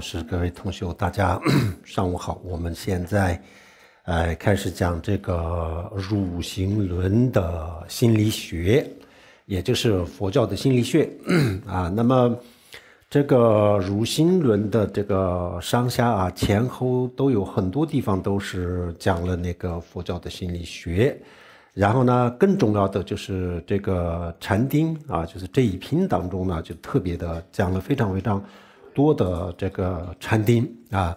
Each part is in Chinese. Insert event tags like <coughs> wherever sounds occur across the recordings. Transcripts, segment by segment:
是各位同学，大家 <coughs> 上午好。我们现在呃开始讲这个《乳行轮》的心理学，也就是佛教的心理学 <coughs> 啊。那么这个《乳行轮》的这个上下啊、前后都有很多地方都是讲了那个佛教的心理学。然后呢，更重要的就是这个禅定啊，就是这一篇当中呢就特别的讲了非常非常。多的这个禅定啊，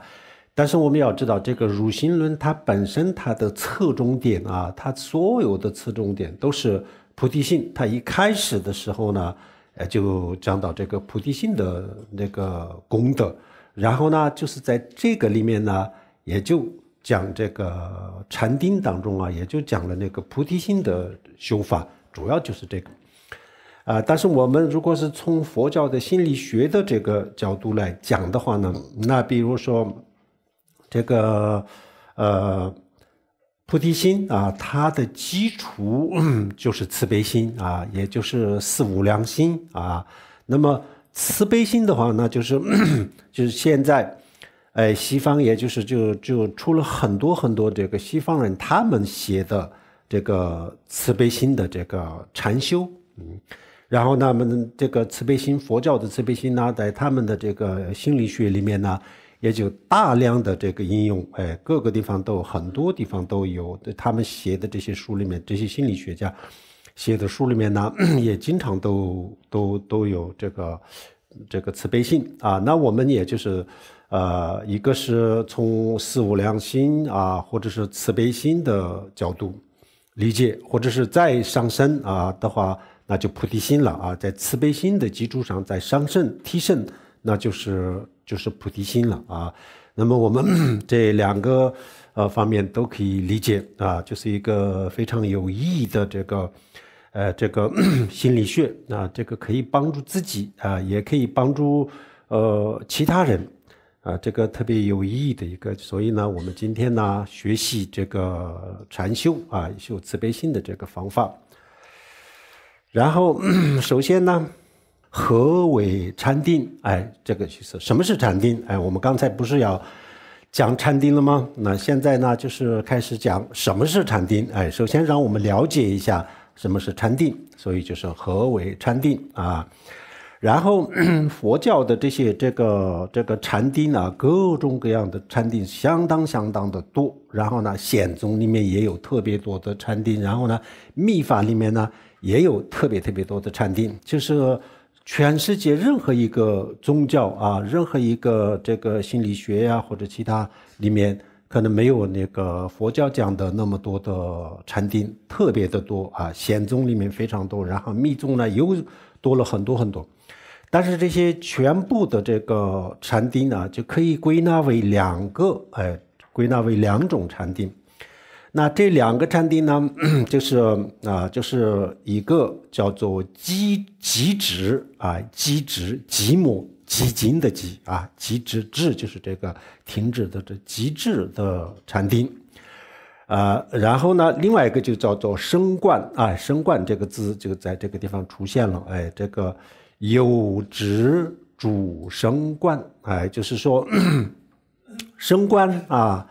但是我们要知道，这个《乳行论》它本身它的侧重点啊，它所有的侧重点都是菩提心。它一开始的时候呢，呃，就讲到这个菩提心的那个功德，然后呢，就是在这个里面呢，也就讲这个禅定当中啊，也就讲了那个菩提心的修法，主要就是这个。啊，但是我们如果是从佛教的心理学的这个角度来讲的话呢，那比如说，这个呃菩提心啊，它的基础就是慈悲心啊，也就是四无量心啊。那么慈悲心的话呢，就是 <coughs> 就是现在哎西方，也就是就就出了很多很多这个西方人他们写的这个慈悲心的这个禅修，嗯。然后，他们这个慈悲心，佛教的慈悲心呢，在他们的这个心理学里面呢，也就大量的这个应用，哎，各个地方都很多地方都有，他们写的这些书里面，这些心理学家写的书里面呢，<clears throat> 也经常都都都有这个这个慈悲心啊。那我们也就是，呃，一个是从四无量心啊，或者是慈悲心的角度理解，或者是再上升啊的话。那就菩提心了啊，在慈悲心的基础上，再伤肾提肾，那就是就是菩提心了啊。那么我们 <coughs> 这两个呃方面都可以理解啊，就是一个非常有意义的这个呃这个 <coughs> 心理学啊，这个可以帮助自己啊，也可以帮助呃其他人啊，这个特别有意义的一个。所以呢，我们今天呢学习这个禅修啊，修慈悲心的这个方法。然后，<clears throat> 首先呢，何为禅定？哎，这个其是什么是禅定？哎，我们刚才不是要讲禅定了吗？那现在呢，就是开始讲什么是禅定？哎，首先让我们了解一下什么是禅定，所以就是何为禅定啊？然后，<clears throat> 佛教的这些这个这个禅定啊，各种各样的禅定相当相当的多。然后呢，显宗里面也有特别多的禅定。然后呢，密法里面呢？也有特别特别多的禅定，就是全世界任何一个宗教啊，任何一个这个心理学呀或者其他里面，可能没有那个佛教讲的那么多的禅定，特别的多啊。显宗里面非常多，然后密宗呢又多了很多很多。但是这些全部的这个禅定呢，就可以归纳为两个，哎，归纳为两种禅定。那这两个禅定呢，<clears throat> 就是啊，就是一个叫做“基极值啊，“极值，极目极金的极啊，“极值，至就是这个停止的这“极致的禅定啊。然后呢，另外一个就叫做“升冠啊，“升冠这个字就在这个地方出现了。哎，这个有值主升冠，哎，就是说 <clears throat> 升冠啊。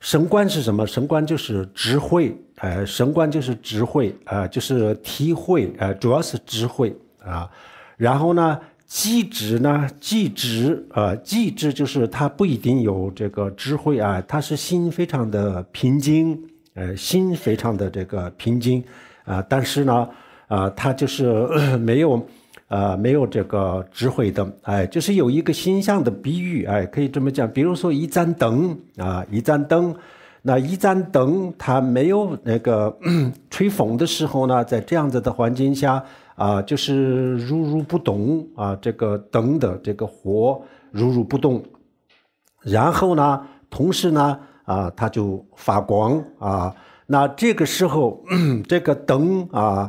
神官是什么？神官就是智慧，呃，神官就是智慧，呃，就是体会，呃，主要是智慧啊。然后呢，机止呢，机止，呃，机止就是他不一定有这个智慧啊，他是心非常的平静，呃，心非常的这个平静，啊，但是呢，啊，他就是没有。啊，没有这个智慧灯，哎，就是有一个形象的比喻，哎，可以这么讲，比如说一盏灯啊，一盏灯，那一盏灯它没有那个 <clears throat> 吹风的时候呢，在这样子的环境下啊，就是如如不动啊，这个灯的这个火如如不动，然后呢，同时呢，啊，它就发光啊，那这个时候 <clears throat> 这个灯啊。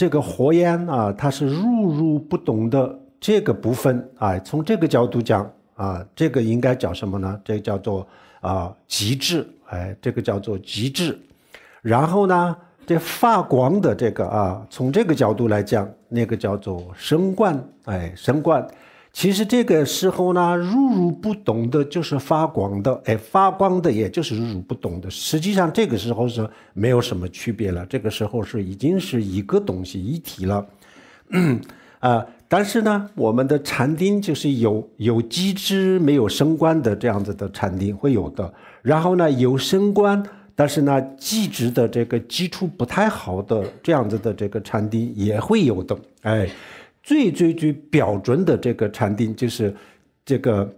这个火焰啊，它是入入不懂的这个部分啊，从这个角度讲啊，这个应该叫什么呢？这叫做啊极致，哎，这个叫做极致。然后呢，这发光的这个啊，从这个角度来讲，那个叫做生冠，哎，生冠。其实这个时候呢，入入不懂的，就是发光的，哎，发光的，也就是入不懂的。实际上这个时候是没有什么区别了，这个时候是已经是一个东西一体了，嗯啊，但是呢，我们的禅定就是有有机质没有升官的这样子的禅定会有的，然后呢，有升官。但是呢，机制的这个基础不太好的这样子的这个禅定也会有的，哎。最最最标准的这个禅定就是这个，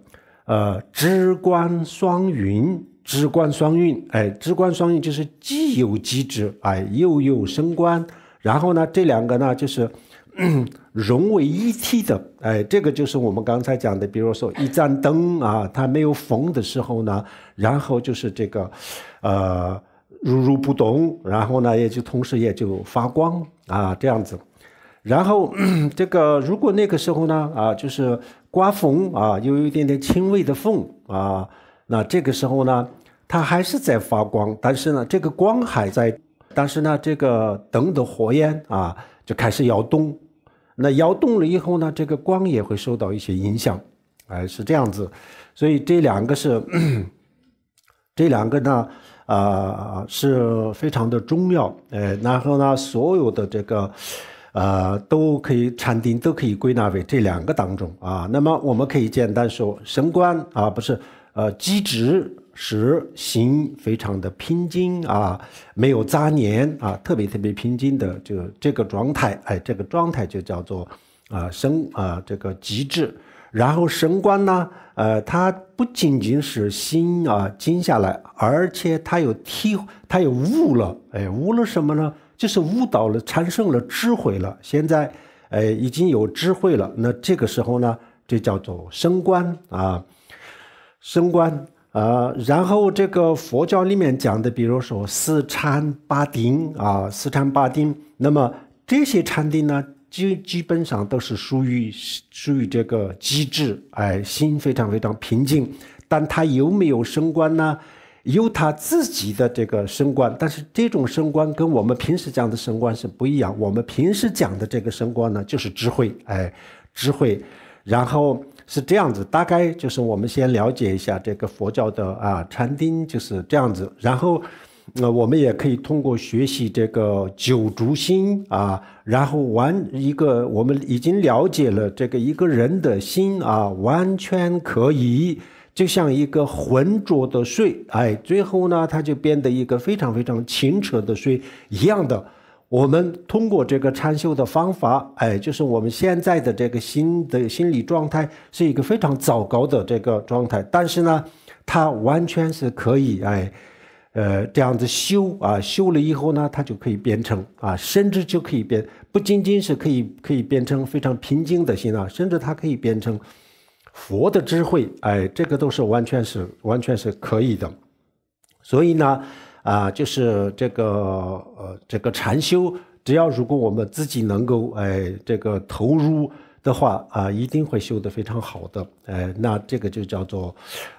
呃，知观双运，知观双运，哎，知观双运就是既有智，哎，又有生观，然后呢，这两个呢就是 <clears throat> 融为一体的，哎，这个就是我们刚才讲的，比如说一盏灯啊，它没有风的时候呢，然后就是这个，呃，如如不动，然后呢，也就同时也就发光啊，这样子。然后，<clears throat> 这个如果那个时候呢，啊，就是刮风啊，又有一点点轻微的风啊，那这个时候呢，它还是在发光，但是呢，这个光还在，但是呢，这个灯的火焰啊就开始摇动，那摇动了以后呢，这个光也会受到一些影响，哎，是这样子，所以这两个是，<clears throat> 这两个呢，啊，是非常的重要，哎，然后呢，所有的这个。呃，都可以禅定，都可以归纳为这两个当中啊。那么我们可以简单说，神观啊，不是呃，机致是心非常的平静啊，没有杂念啊，特别特别平静的就这个状态。哎，这个状态就叫做啊，神啊，这个极致。然后神观呢，呃，它不仅仅是心啊静下来，而且它有体，它有悟了。哎，悟了什么呢？就是悟到了，产生了智慧了。现在，呃，已经有智慧了。那这个时候呢，就叫做升官啊，升官啊。然后这个佛教里面讲的，比如说四禅八定啊，四禅八定。那么这些禅定呢，基基本上都是属于属于这个机制。哎，心非常非常平静。但他有没有升官呢？有他自己的这个升官，但是这种升官跟我们平时讲的升官是不一样。我们平时讲的这个升官呢，就是智慧，哎，智慧。然后是这样子，大概就是我们先了解一下这个佛教的啊禅定就是这样子。然后，那我们也可以通过学习这个九竹心啊，然后完一个我们已经了解了这个一个人的心啊，完全可以。就像一个浑浊的水，哎，最后呢，它就变得一个非常非常清澈的水一样的。我们通过这个禅修的方法，哎，就是我们现在的这个心的心理状态是一个非常糟糕的这个状态，但是呢，它完全是可以，哎，呃，这样子修啊，修了以后呢，它就可以变成啊，甚至就可以变，不仅仅是可以可以变成非常平静的心啊，甚至它可以变成。佛的智慧，哎，这个都是完全是完全是可以的，所以呢，啊，就是这个呃，这个禅修，只要如果我们自己能够哎这个投入的话啊，一定会修得非常好的，哎，那这个就叫做，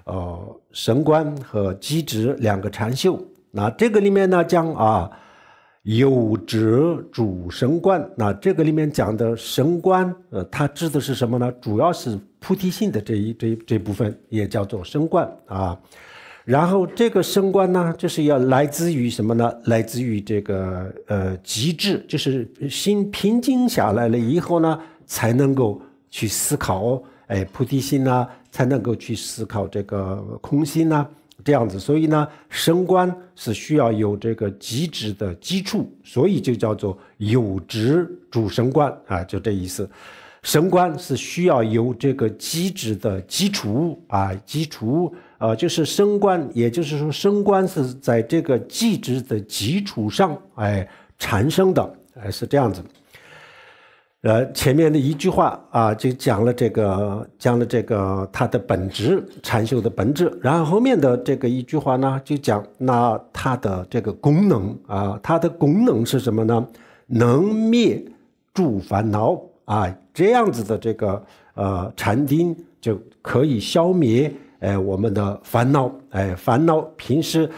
呃，神观和机智两个禅修，那这个里面呢将啊。有者主神观，那这个里面讲的神观，呃，它指的是什么呢？主要是菩提心的这一这这部分，也叫做神观啊。然后这个生观呢，就是要来自于什么呢？来自于这个呃极致，就是心平静下来了以后呢，才能够去思考，哎，菩提心呐，才能够去思考这个空心呐。这样子，所以呢，升官是需要有这个极职的基础，所以就叫做有职主升官啊，就这意思。升官是需要有这个极值的基础啊，基础呃，就是升官，也就是说升官是在这个极值的基础上哎产生的哎，是这样子。呃，前面的一句话啊，就讲了这个，讲了这个它的本质，禅修的本质。然后后面的这个一句话呢，就讲那它的这个功能啊，它的功能是什么呢？能灭诸烦恼啊，这样子的这个呃禅定就可以消灭哎我们的烦恼，哎烦恼平时。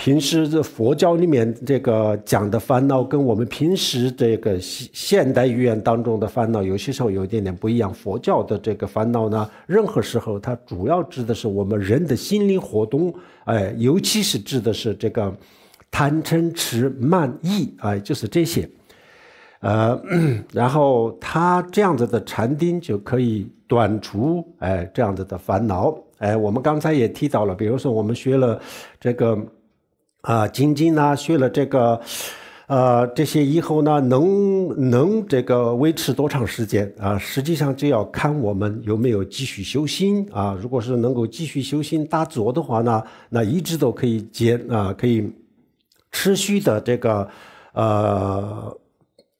平时这佛教里面这个讲的烦恼，跟我们平时这个现现代语言当中的烦恼，有些时候有一点点不一样。佛教的这个烦恼呢，任何时候它主要指的是我们人的心灵活动，哎，尤其是指的是这个贪嗔痴慢疑，哎，就是这些，呃，然后他这样子的禅定就可以断除，哎，这样子的烦恼，哎，我们刚才也提到了，比如说我们学了这个。啊，仅仅呢学了这个，呃，这些以后呢，能能这个维持多长时间啊？实际上就要看我们有没有继续修心啊。如果是能够继续修心打坐的话呢，那一直都可以接啊，可以持续的这个，呃。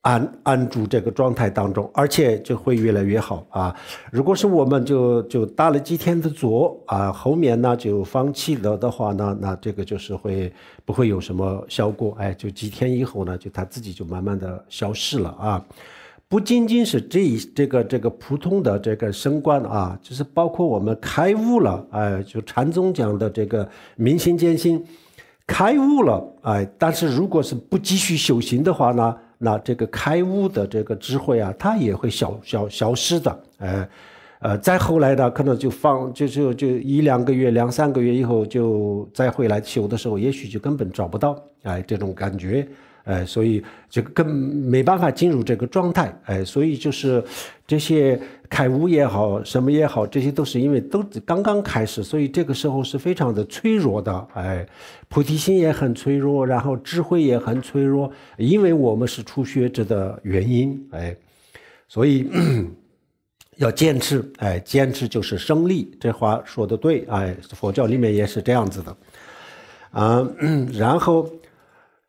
按按住这个状态当中，而且就会越来越好啊。如果是我们就就打了几天的坐啊，后面呢就放弃了的话呢，那这个就是会不会有什么效果？哎，就几天以后呢，就他自己就慢慢的消失了啊。不仅仅是这这个这个普通的这个升官啊，就是包括我们开悟了哎，就禅宗讲的这个明心见性，开悟了哎，但是如果是不继续修行的话呢？那这个开悟的这个智慧啊，它也会消消消失的，哎，呃，再后来呢，可能就放，就就就一两个月、两三个月以后，就再回来修的时候，也许就根本找不到哎这种感觉，哎，所以就更没办法进入这个状态，哎，所以就是这些。开悟也好，什么也好，这些都是因为都刚刚开始，所以这个时候是非常的脆弱的。哎，菩提心也很脆弱，然后智慧也很脆弱，因为我们是初学者的原因。哎，所以 <clears throat> 要坚持。哎，坚持就是胜利，这话说的对。哎，佛教里面也是这样子的。啊，<clears throat> 然后。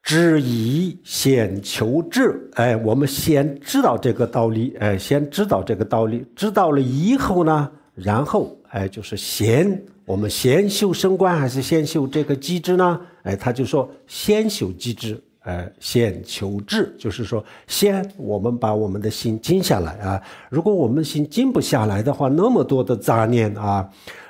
知以先求智，哎，我们先知道这个道理，哎，先知道这个道理，知道了以后呢，然后，哎，就是先我们先修升官还是先修这个机制呢？哎，他就说先修机制，哎，先求智，就是说先我们把我们的心静下来啊。如果我们心静不下来的话，那么多的杂念啊。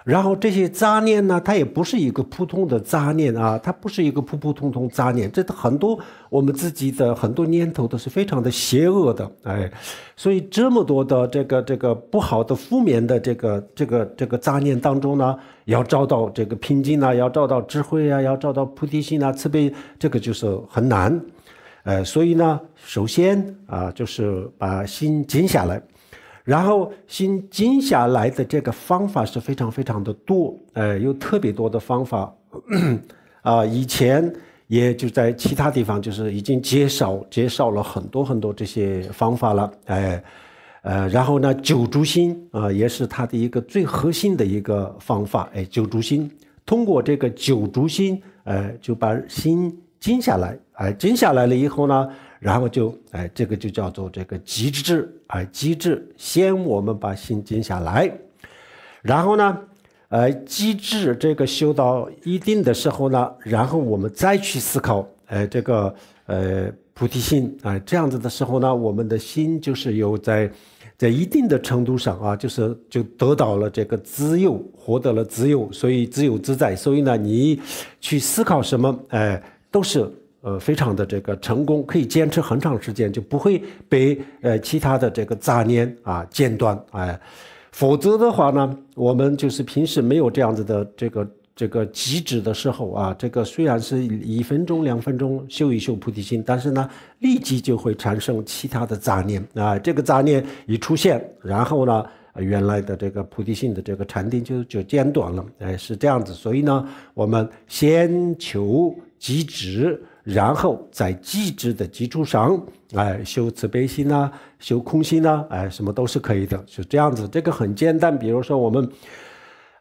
然后这些杂念呢，它也不是一个普通的杂念啊，它不是一个普普通通杂念，这很多我们自己的很多念头都是非常的邪恶的，哎，所以这么多的这个这个不好的负面的这个这个这个杂念当中呢，要找到这个平静啊，要找到智慧啊，要找到菩提心啊，慈悲，这个就是很难，哎，所以呢，首先啊，就是把心静下来。然后心静下来的这个方法是非常非常的多，呃，有特别多的方法，<clears throat> 啊，以前也就在其他地方就是已经介绍介绍了很多很多这些方法了，哎，呃，然后呢，九竹心啊也是他的一个最核心的一个方法，哎，九竹心通过这个九竹心，呃，就把心静下来，哎，静下来了以后呢。然后就哎，这个就叫做这个极致啊，极致。先我们把心静下来，然后呢，呃，机智这个修到一定的时候呢，然后我们再去思考，呃，这个呃菩提心啊，这样子的时候呢，我们的心就是有在在一定的程度上啊，就是就得到了这个自由，获得了自由，所以自由自在。所以呢，你去思考什么，哎，都是。呃，非常的这个成功，可以坚持很长时间，就不会被呃其他的这个杂念啊间断哎。否则的话呢，我们就是平时没有这样子的这个这个极值的时候啊，这个虽然是一分钟两分钟修一修菩提心，但是呢，立即就会产生其他的杂念啊。这个杂念一出现，然后呢，原来的这个菩提心的这个禅定就就间断了哎，是这样子。所以呢，我们先求极值。然后在机制的基础上，哎，修慈悲心呐，修空心呐，哎，什么都是可以的，是这样子。这个很简单，比如说我们，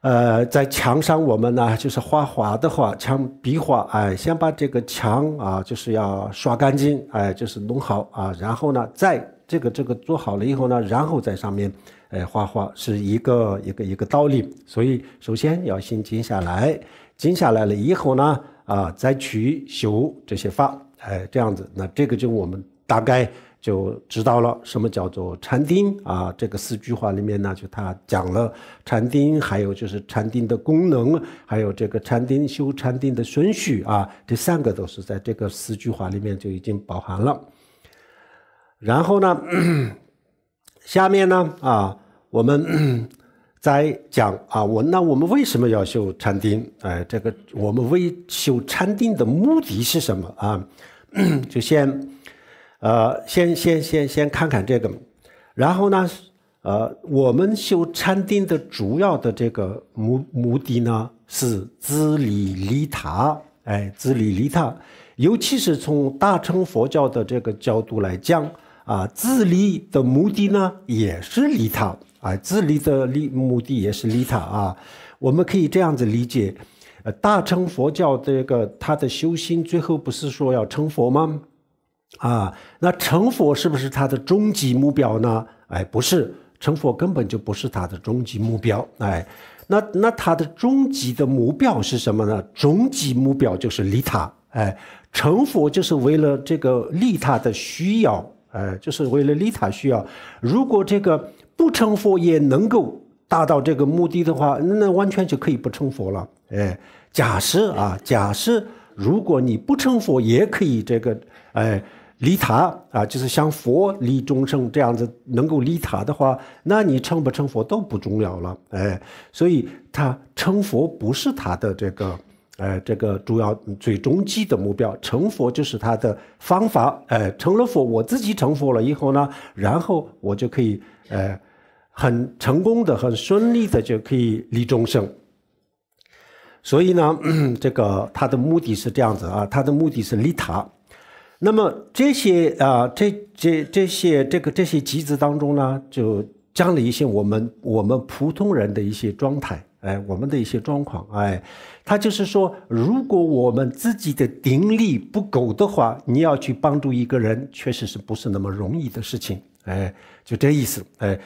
呃，在墙上我们呢，就是画画的话，墙壁画，哎，先把这个墙啊，就是要刷干净，哎，就是弄好啊，然后呢，在这个这个做好了以后呢，然后在上面，哎，画画是一个一个一个道理。所以，首先要先静下来，静下来了以后呢。啊，再去修这些法，哎，这样子，那这个就我们大概就知道了什么叫做禅定啊。这个四句话里面呢，就他讲了禅定，还有就是禅定的功能，还有这个禅定修禅定的顺序啊，这三个都是在这个四句话里面就已经包含了。然后呢，<clears throat> 下面呢，啊，我们。在讲啊，我那我们为什么要修禅定？哎，这个我们为修禅定的目的是什么啊？就先，呃，先先先先看看这个，然后呢，呃，我们修禅定的主要的这个目目的呢是自利利他，哎，自利利他，尤其是从大乘佛教的这个角度来讲。啊，自利的目的呢，也是利他。哎，自利的利目的也是利他啊。我们可以这样子理解：，呃，大乘佛教这个他的修心，最后不是说要成佛吗？啊，那成佛是不是他的终极目标呢？哎，不是，成佛根本就不是他的终极目标。哎，那那他的终极的目标是什么呢？终极目标就是利他。哎，成佛就是为了这个利他的需要。哎，就是为了利他需要。如果这个不成佛也能够达到这个目的的话，那那完全就可以不成佛了。哎，假设啊，假设如果你不成佛也可以这个哎利他啊，就是像佛利众生这样子能够利他的话，那你成不成佛都不重要了。哎，所以他成佛不是他的这个。呃，这个主要最终极的目标，成佛就是他的方法。呃，成了佛，我自己成佛了以后呢，然后我就可以，呃，很成功的、很顺利的就可以离众生。所以呢，这个他的目的是这样子啊，他的目的是利他。那么这些啊，这这这些这个这些机子当中呢，就讲了一些我们我们普通人的一些状态。哎，我们的一些状况，哎，他就是说，如果我们自己的定力不够的话，你要去帮助一个人，确实是不是那么容易的事情？哎，就这意思，哎，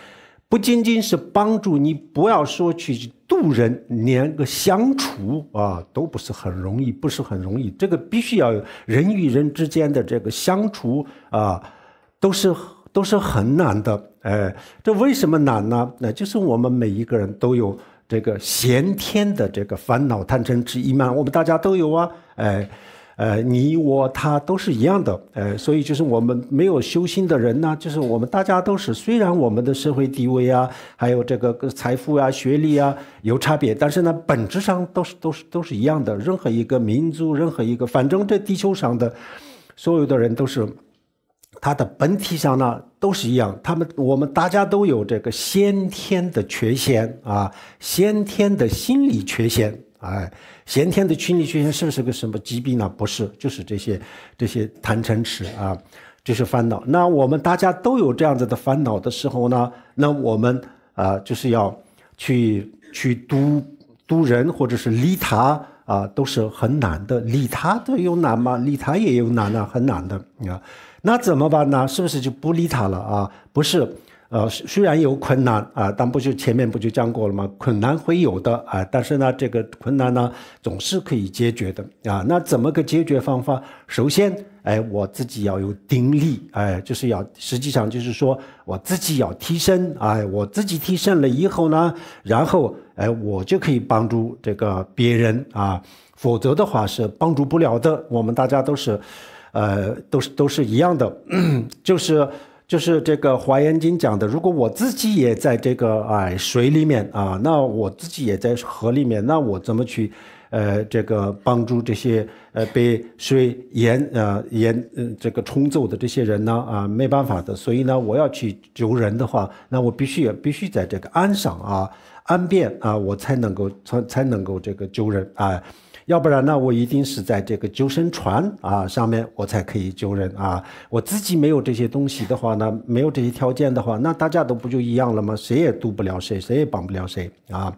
不仅仅是帮助你，不要说去渡人，连个相处啊，都不是很容易，不是很容易。这个必须要人与人之间的这个相处啊，都是都是很难的，哎，这为什么难呢？那就是我们每一个人都有。这个先天的这个烦恼贪嗔痴一嘛，我们大家都有啊，哎，呃，你我他都是一样的，呃，所以就是我们没有修心的人呢，就是我们大家都是，虽然我们的社会地位啊，还有这个财富啊、学历啊有差别，但是呢，本质上都是都是都是一样的。任何一个民族，任何一个，反正这地球上的所有的人都是。它的本体上呢，都是一样。他们我们大家都有这个先天的缺陷啊，先天的心理缺陷。哎，先天的心理缺陷是不是个什么疾病呢？不是，就是这些这些贪嗔痴啊，这是烦恼。那我们大家都有这样子的烦恼的时候呢，那我们啊，就是要去去度度人，或者是利他啊，都是很难的。利他都有难吗？利他也有难啊，很难的啊。那怎么办呢？是不是就不理他了啊？不是，呃，虽然有困难啊，但不就前面不就讲过了吗？困难会有的啊，但是呢，这个困难呢，总是可以解决的啊。那怎么个解决方法？首先，哎，我自己要有定力，哎，就是要，实际上就是说，我自己要提升，哎，我自己提升了以后呢，然后，哎，我就可以帮助这个别人啊，否则的话是帮助不了的。我们大家都是。呃，都是都是一样的，<clears throat> 就是就是这个华严经讲的。如果我自己也在这个哎水里面啊，那我自己也在河里面，那我怎么去呃这个帮助这些呃被水淹呃淹呃这个冲走的这些人呢？啊，没办法的。所以呢，我要去救人的话，那我必须也必须在这个岸上啊岸边啊，我才能够才才能够这个救人啊。要不然呢？我一定是在这个救生船啊上面，我才可以救人啊！我自己没有这些东西的话呢，没有这些条件的话，那大家都不就一样了吗？谁也渡不了谁，谁也帮不了谁啊！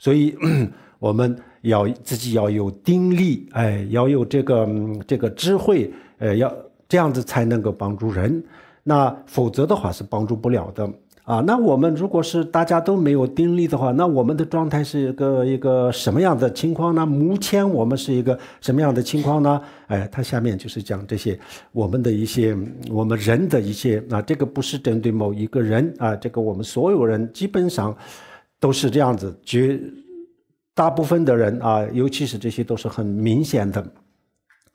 所以 <clears throat> 我们要自己要有定力，哎，要有这个这个智慧，呃，要这样子才能够帮助人。那否则的话是帮助不了的。啊，那我们如果是大家都没有定力的话，那我们的状态是一个一个什么样的情况呢？目前我们是一个什么样的情况呢？哎，他下面就是讲这些我们的一些我们人的一些啊，这个不是针对某一个人啊，这个我们所有人基本上都是这样子，绝大部分的人啊，尤其是这些都是很明显的，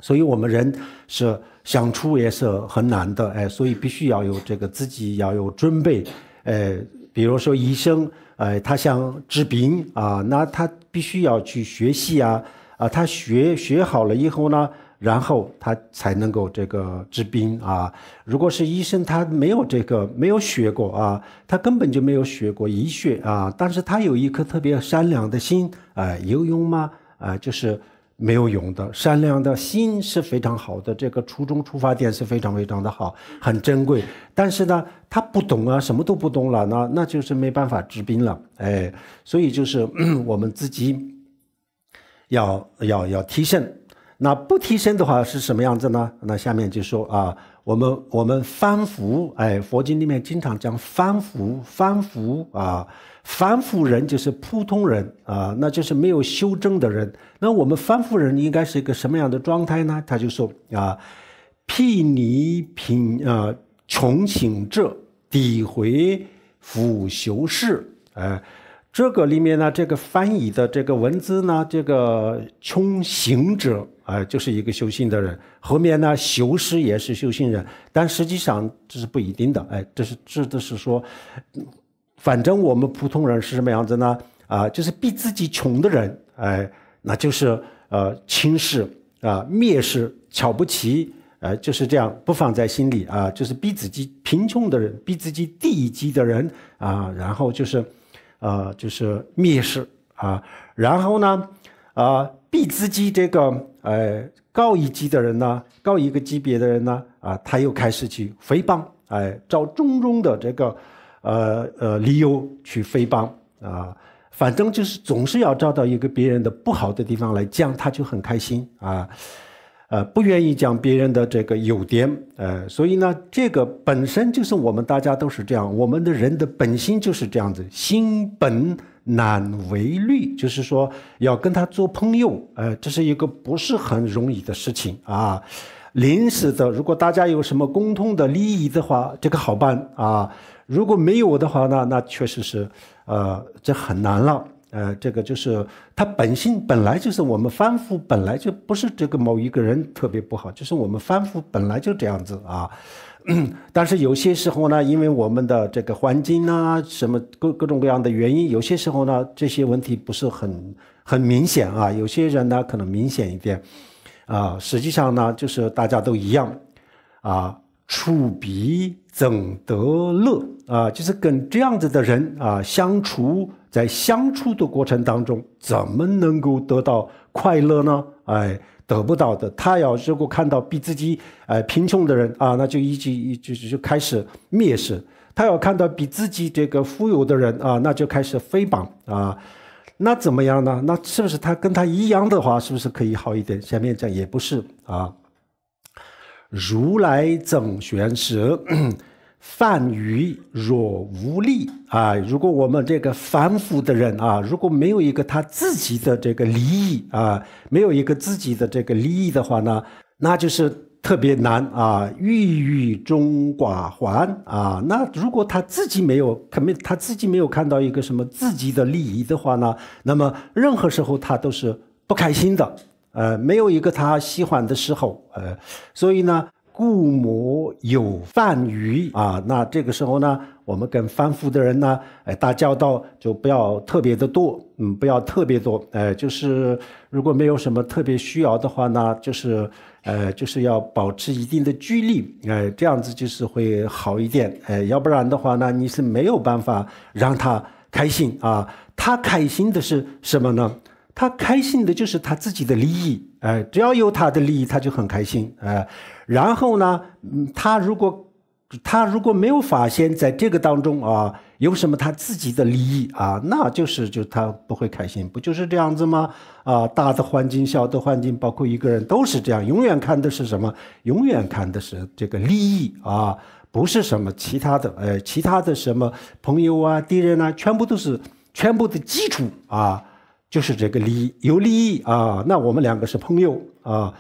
所以我们人是想出也是很难的，哎，所以必须要有这个自己要有准备。呃，比如说医生，呃，他想治病啊，那他必须要去学习啊，啊，他学学好了以后呢，然后他才能够这个治病啊。如果是医生，他没有这个没有学过啊，他根本就没有学过医学啊，但是他有一颗特别善良的心，哎，有用吗？啊，就是。没有用的，善良的心是非常好的，这个初衷出发点是非常非常的好，很珍贵。但是呢，他不懂啊，什么都不懂了，那那就是没办法治病了。哎，所以就是 <clears throat> 我们自己要要要提升。那不提升的话是什么样子呢？那下面就说啊，我们我们翻福，哎，佛经里面经常讲翻福，翻福啊。凡夫人就是普通人啊，那就是没有修正的人。那我们凡夫人应该是一个什么样的状态呢？他就说啊，睥睨贫啊，穷行者诋毁腐修士。哎，这个里面呢，这个翻译的这个文字呢，这个穷行者啊，就是一个修行的人。后面呢，修士也是修行人，但实际上这是不一定的。哎，这是指的是说。反正我们普通人是什么样子呢？啊，就是比自己穷的人，哎，那就是呃轻视啊、蔑视、瞧不起，呃，就是这样不放在心里啊，就是比自己贫穷的人、比自己低一级的人啊，然后就是，呃，就是蔑视啊，然后呢，啊，比自己这个呃高一级的人呢、高一个级别的人呢，啊，他又开始去诽谤，哎，找中种的这个。呃呃，理由去诽谤啊，反正就是总是要找到一个别人的不好的地方来讲，他就很开心啊，呃，不愿意讲别人的这个优点，呃，所以呢，这个本身就是我们大家都是这样，我们的人的本心就是这样子，心本难为虑，就是说要跟他做朋友，呃，这是一个不是很容易的事情啊。临时的，如果大家有什么共同的利益的话，这个好办啊。如果没有我的话，那那确实是，呃，这很难了。呃，这个就是它本性本来就是我们反腐本来就不是这个某一个人特别不好，就是我们反腐本来就这样子啊。<coughs> 但是有些时候呢，因为我们的这个环境啊，什么各各种各样的原因，有些时候呢这些问题不是很很明显啊。有些人呢可能明显一点，啊，实际上呢就是大家都一样，啊。处比怎得乐啊？就是跟这样子的人啊相处，在相处的过程当中，怎么能够得到快乐呢？哎，得不到的。他要如果看到比自己哎贫穷的人啊，那就一一就就开始蔑视；他要看到比自己这个富有的人啊，那就开始诽谤啊。那怎么样呢？那是不是他跟他一样的话，是不是可以好一点？下面讲也不是啊。如来正玄时，梵 <clears throat> 语若无力啊！如果我们这个凡夫的人啊，如果没有一个他自己的这个利益啊，没有一个自己的这个利益的话呢，那就是特别难啊，郁郁中寡欢啊。那如果他自己没有他没他自己没有看到一个什么自己的利益的话呢，那么任何时候他都是不开心的。呃，没有一个他喜欢的时候，呃，所以呢，故母有饭余啊，那这个时候呢，我们跟反复的人呢，哎，打交道就不要特别的多，嗯，不要特别多，呃，就是如果没有什么特别需要的话呢，就是，呃，就是要保持一定的距离，哎，这样子就是会好一点，哎，要不然的话，呢，你是没有办法让他开心啊，他开心的是什么呢？他开心的就是他自己的利益，哎，只要有他的利益，他就很开心，哎。然后呢，他如果他如果没有发现在这个当中啊有什么他自己的利益啊，那就是就他不会开心，不就是这样子吗？啊，大的环境、小的环境，包括一个人都是这样，永远看的是什么？永远看的是这个利益啊，不是什么其他的，哎，其他的什么朋友啊、敌人啊，全部都是全部的基础啊。就是这个利益有利益啊，那我们两个是朋友啊，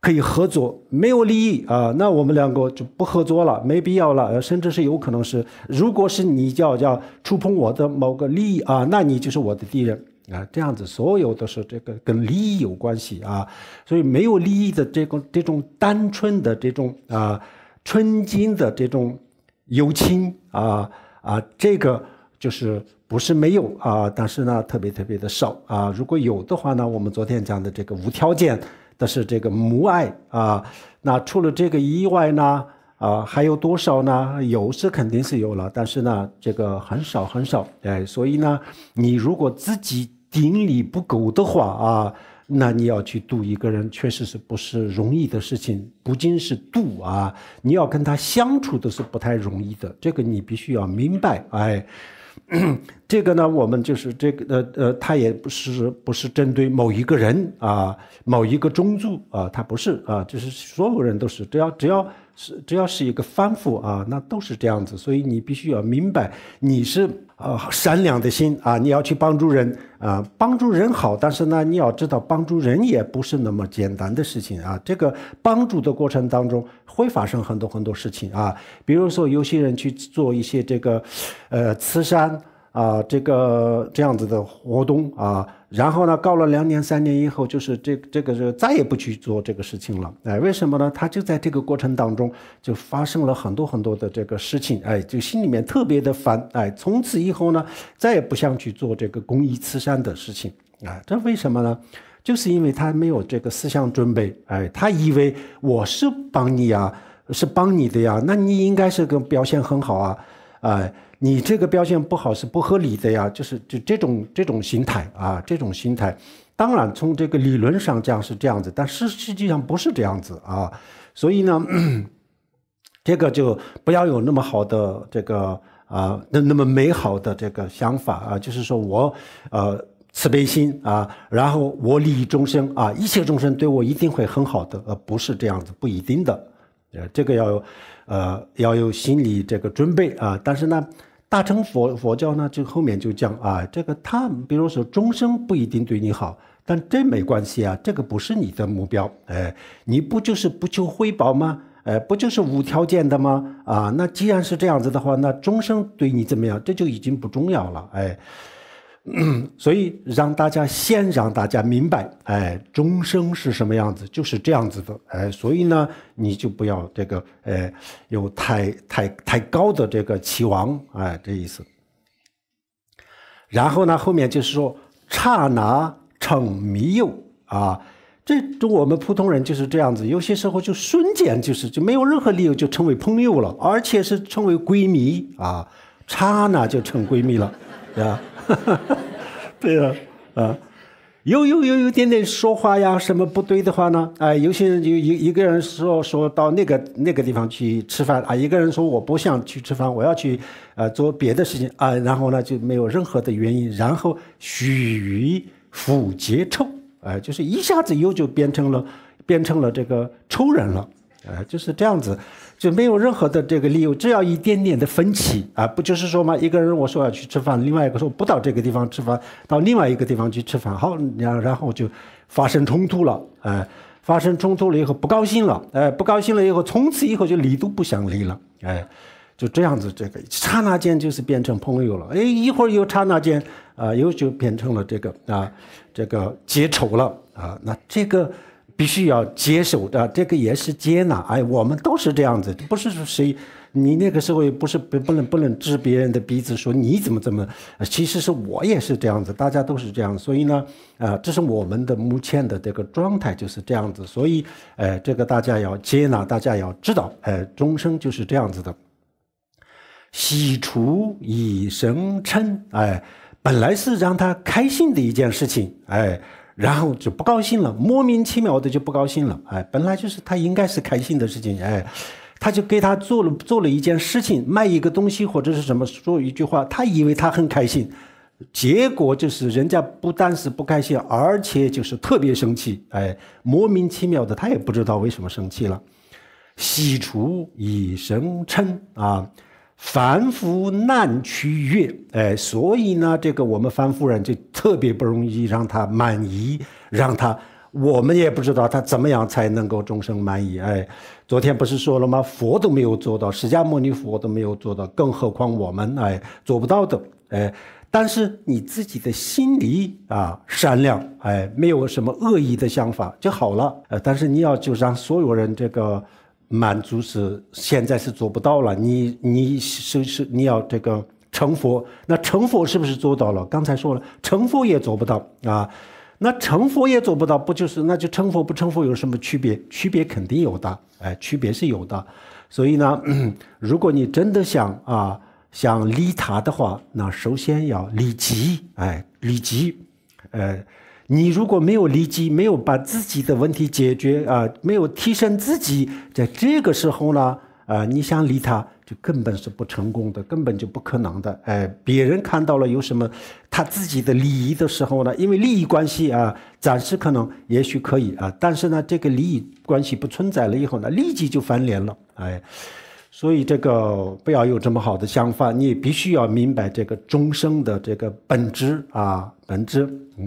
可以合作；没有利益啊，那我们两个就不合作了，没必要了，甚至是有可能是，如果是你叫叫触碰我的某个利益啊，那你就是我的敌人啊。这样子，所有都是这个跟利益有关系啊。所以没有利益的这个这种单纯的这种啊，纯金的这种友情啊啊，这个就是。不是没有啊，但是呢，特别特别的少啊。如果有的话呢，我们昨天讲的这个无条件，但是这个母爱啊，那除了这个以外呢，啊，还有多少呢？有是肯定是有了，但是呢，这个很少很少。哎，所以呢，你如果自己定力不够的话啊，那你要去度一个人，确实是不是容易的事情。不仅是度啊，你要跟他相处都是不太容易的，这个你必须要明白，哎。<clears throat> 这个呢，我们就是这个呃呃，他也不是不是针对某一个人啊，某一个宗族啊，他不是啊，就是所有人都是，只要只要。是，只要是一个反复啊，那都是这样子，所以你必须要明白，你是呃善良的心啊，你要去帮助人啊，帮助人好，但是呢，你要知道帮助人也不是那么简单的事情啊，这个帮助的过程当中会发生很多很多事情啊，比如说有些人去做一些这个，呃，慈善。啊，这个这样子的活动啊，然后呢，搞了两年、三年以后，就是这、这个、是再也不去做这个事情了。哎，为什么呢？他就在这个过程当中就发生了很多很多的这个事情，哎，就心里面特别的烦，哎，从此以后呢，再也不想去做这个公益慈善的事情。啊，这为什么呢？就是因为他没有这个思想准备，哎，他以为我是帮你啊，是帮你的呀，那你应该是个表现很好啊，哎。你这个表现不好是不合理的呀，就是就这种这种心态啊，这种心态，当然从这个理论上讲是这样子，但事实际上不是这样子啊，所以呢，<clears throat> 这个就不要有那么好的这个啊，那那么美好的这个想法啊，就是说我呃慈悲心啊，然后我利益众生啊，一切众生对我一定会很好的，呃，不是这样子，不一定的，呃，这个要呃要有心理这个准备啊，但是呢。大乘佛佛教呢，就后面就讲啊，这个他，比如说终生不一定对你好，但这没关系啊，这个不是你的目标，哎，你不就是不求回报吗？哎，不就是无条件的吗？啊，那既然是这样子的话，那终生对你怎么样，这就已经不重要了，哎。<clears throat> 所以让大家先让大家明白，哎，终生是什么样子，就是这样子的，哎，所以呢，你就不要这个，呃，有太太太高的这个期望，哎，这意思。然后呢，后面就是说，刹那成迷诱啊，这种我们普通人就是这样子，有些时候就瞬间就是就没有任何理由就成为朋友了，而且是成为闺蜜啊，刹那就成闺蜜了，对吧？哈哈，对呀，啊，有有有有点点说话呀，什么不对的话呢？哎，有些人就一一个人说说到那个那个地方去吃饭啊，一个人说我不想去吃饭，我要去呃做别的事情啊，然后呢就没有任何的原因，然后虚腐结臭，哎，就是一下子又就变成了变成了这个臭人了。啊，就是这样子，就没有任何的这个理由，只要一点点的分歧啊，不就是说嘛，一个人我说要去吃饭，另外一个说不到这个地方吃饭，到另外一个地方去吃饭，好，然然后就发生冲突了，哎，发生冲突了以后不高兴了，哎，不高兴了以后，从此以后就离都不想离了，哎，就这样子，这个刹那间就是变成朋友了，哎，一会儿又刹那间啊，又就变成了这个啊，这个结仇了啊，那这个。必须要接受的，这个也是接纳。哎，我们都是这样子，不是说谁，你那个时候不是不不能不能指别人的鼻子说你怎么怎么，其实是我也是这样子，大家都是这样，所以呢，啊，这是我们的目前的这个状态就是这样子，所以，哎，这个大家要接纳，大家要知道，哎，终生就是这样子的，喜除以生嗔，哎，本来是让他开心的一件事情，哎。然后就不高兴了，莫名其妙的就不高兴了。哎，本来就是他应该是开心的事情，哎，他就给他做了做了一件事情，卖一个东西或者是什么说一句话，他以为他很开心，结果就是人家不但是不开心，而且就是特别生气，哎，莫名其妙的他也不知道为什么生气了。喜除以神称啊。凡夫难取悦，哎，所以呢，这个我们凡夫人就特别不容易让他满意，让他，我们也不知道他怎么样才能够终生满意。哎，昨天不是说了吗？佛都没有做到，释迦牟尼佛都没有做到，更何况我们哎，做不到的。哎，但是你自己的心里啊，善良，哎，没有什么恶意的想法就好了。呃，但是你要就让所有人这个。满足是现在是做不到了，你你是是你要这个成佛，那成佛是不是做到了？刚才说了，成佛也做不到啊，那成佛也做不到，不就是那就成佛不成佛有什么区别？区别肯定有的，哎，区别是有的，所以呢，<clears throat> 如果你真的想啊想利他的话，那首先要利己，哎，利己，呃。你如果没有离机，没有把自己的问题解决啊，没有提升自己，在这个时候呢，啊，你想离他，就根本是不成功的，根本就不可能的。哎，别人看到了有什么他自己的利益的时候呢，因为利益关系啊，暂时可能也许可以啊，但是呢，这个利益关系不存在了以后呢，立即就翻脸了。哎，所以这个不要有这么好的想法，你也必须要明白这个众生的这个本质啊，本质，嗯。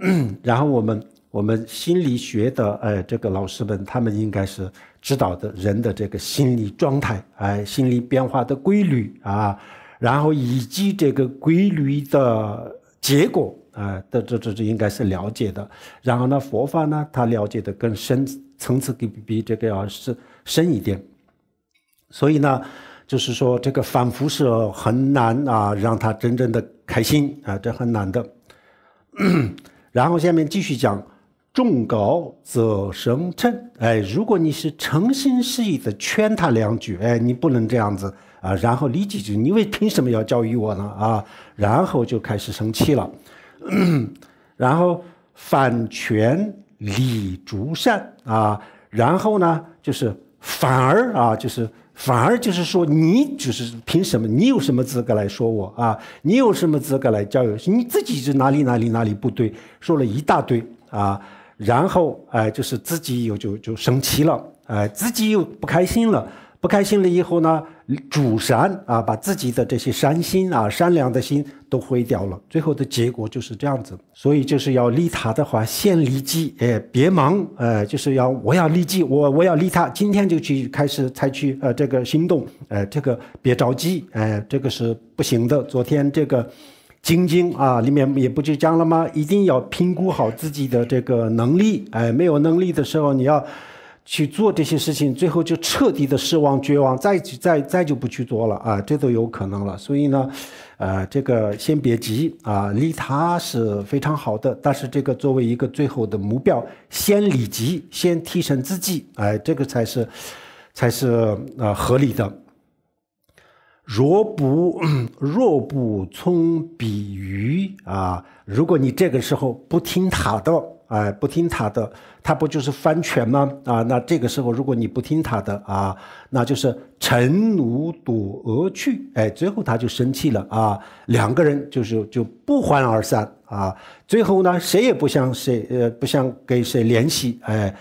<clears throat> 然后我们我们心理学的哎，这个老师们他们应该是知道的人的这个心理状态，哎，心理变化的规律啊，然后以及这个规律的结果啊，这这这这应该是了解的。然后呢，佛法呢，他了解的更深，层次比比这个要是深一点。所以呢，就是说这个反复是很难啊，让他真正的开心啊，这很难的。然后下面继续讲，众高则生嗔。哎，如果你是诚心实意的劝他两句，哎，你不能这样子啊，然后理几句，你为凭什么要教育我呢？啊，然后就开始生气了。<coughs> 然后反权理逐善啊，然后呢，就是反而啊，就是。反而就是说，你只是凭什么？你有什么资格来说我啊？你有什么资格来教育？你自己是哪里哪里哪里不对，说了一大堆啊，然后哎，就是自己又就就生气了，哎，自己又不开心了，不开心了以后呢？主善啊，把自己的这些善心啊、善良的心都毁掉了，最后的结果就是这样子。所以就是要利他的话，先利己，哎，别忙，呃，就是要我要利己，我我要利他，今天就去开始采取呃这个行动，呃，这个别着急，哎，这个是不行的。昨天这个《晶晶啊里面也不就讲了吗？一定要评估好自己的这个能力，哎，没有能力的时候你要。去做这些事情，最后就彻底的失望、绝望，再去、再、再就不去做了啊，这都有可能了。所以呢，呃，这个先别急啊，利他是非常好的，但是这个作为一个最后的目标，先利己，先提升自己，哎，这个才是，才是呃合理的。若不 <clears throat> 若不从彼于啊，如果你这个时候不听他的，哎，不听他的。他不就是翻权吗？啊，那这个时候如果你不听他的啊，那就是沉奴躲鹅去，哎，最后他就生气了啊，两个人就是就不欢而散啊。最后呢，谁也不想谁，呃，不想给谁联系，哎，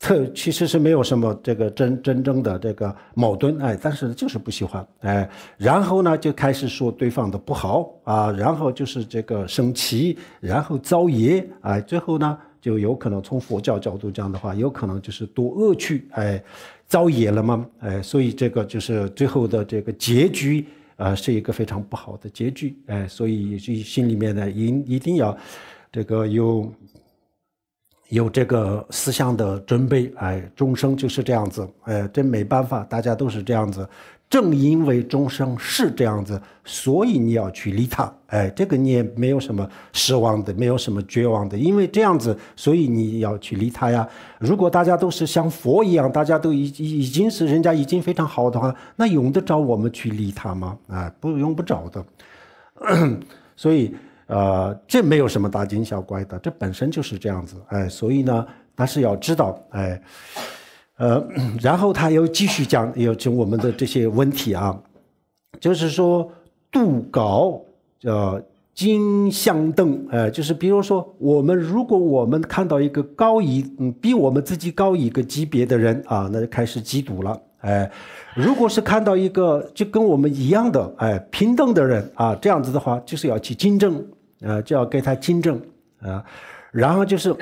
特其实是没有什么这个真真正的这个矛盾，哎，但是就是不喜欢，哎，然后呢就开始说对方的不好啊，然后就是这个生气，然后造业，哎，最后呢。就有可能从佛教角度讲的话，有可能就是多恶趣，哎，遭业了嘛，哎，所以这个就是最后的这个结局，呃，是一个非常不好的结局，哎，所以心里面呢，一一定要，这个有。有这个思想的准备，哎，众生就是这样子，哎，这没办法，大家都是这样子。正因为众生是这样子，所以你要去理他，哎，这个你也没有什么失望的，没有什么绝望的，因为这样子，所以你要去理他呀。如果大家都是像佛一样，大家都已已已经是人家已经非常好的话，那用得着我们去理他吗？啊，不用不着的，<clears throat> 所以。呃，这没有什么大惊小怪的，这本身就是这样子，哎，所以呢，他是要知道，哎，呃，<clears throat> 然后他又继续讲，有就我们的这些问题啊，就是说杜高叫金相邓，呃，就是比如说，我们如果我们看到一个高一，嗯，比我们自己高一个级别的人啊，那就开始嫉妒了。哎，如果是看到一个就跟我们一样的哎平等的人啊，这样子的话，就是要去竞争，呃，就要跟他竞争啊。然后就是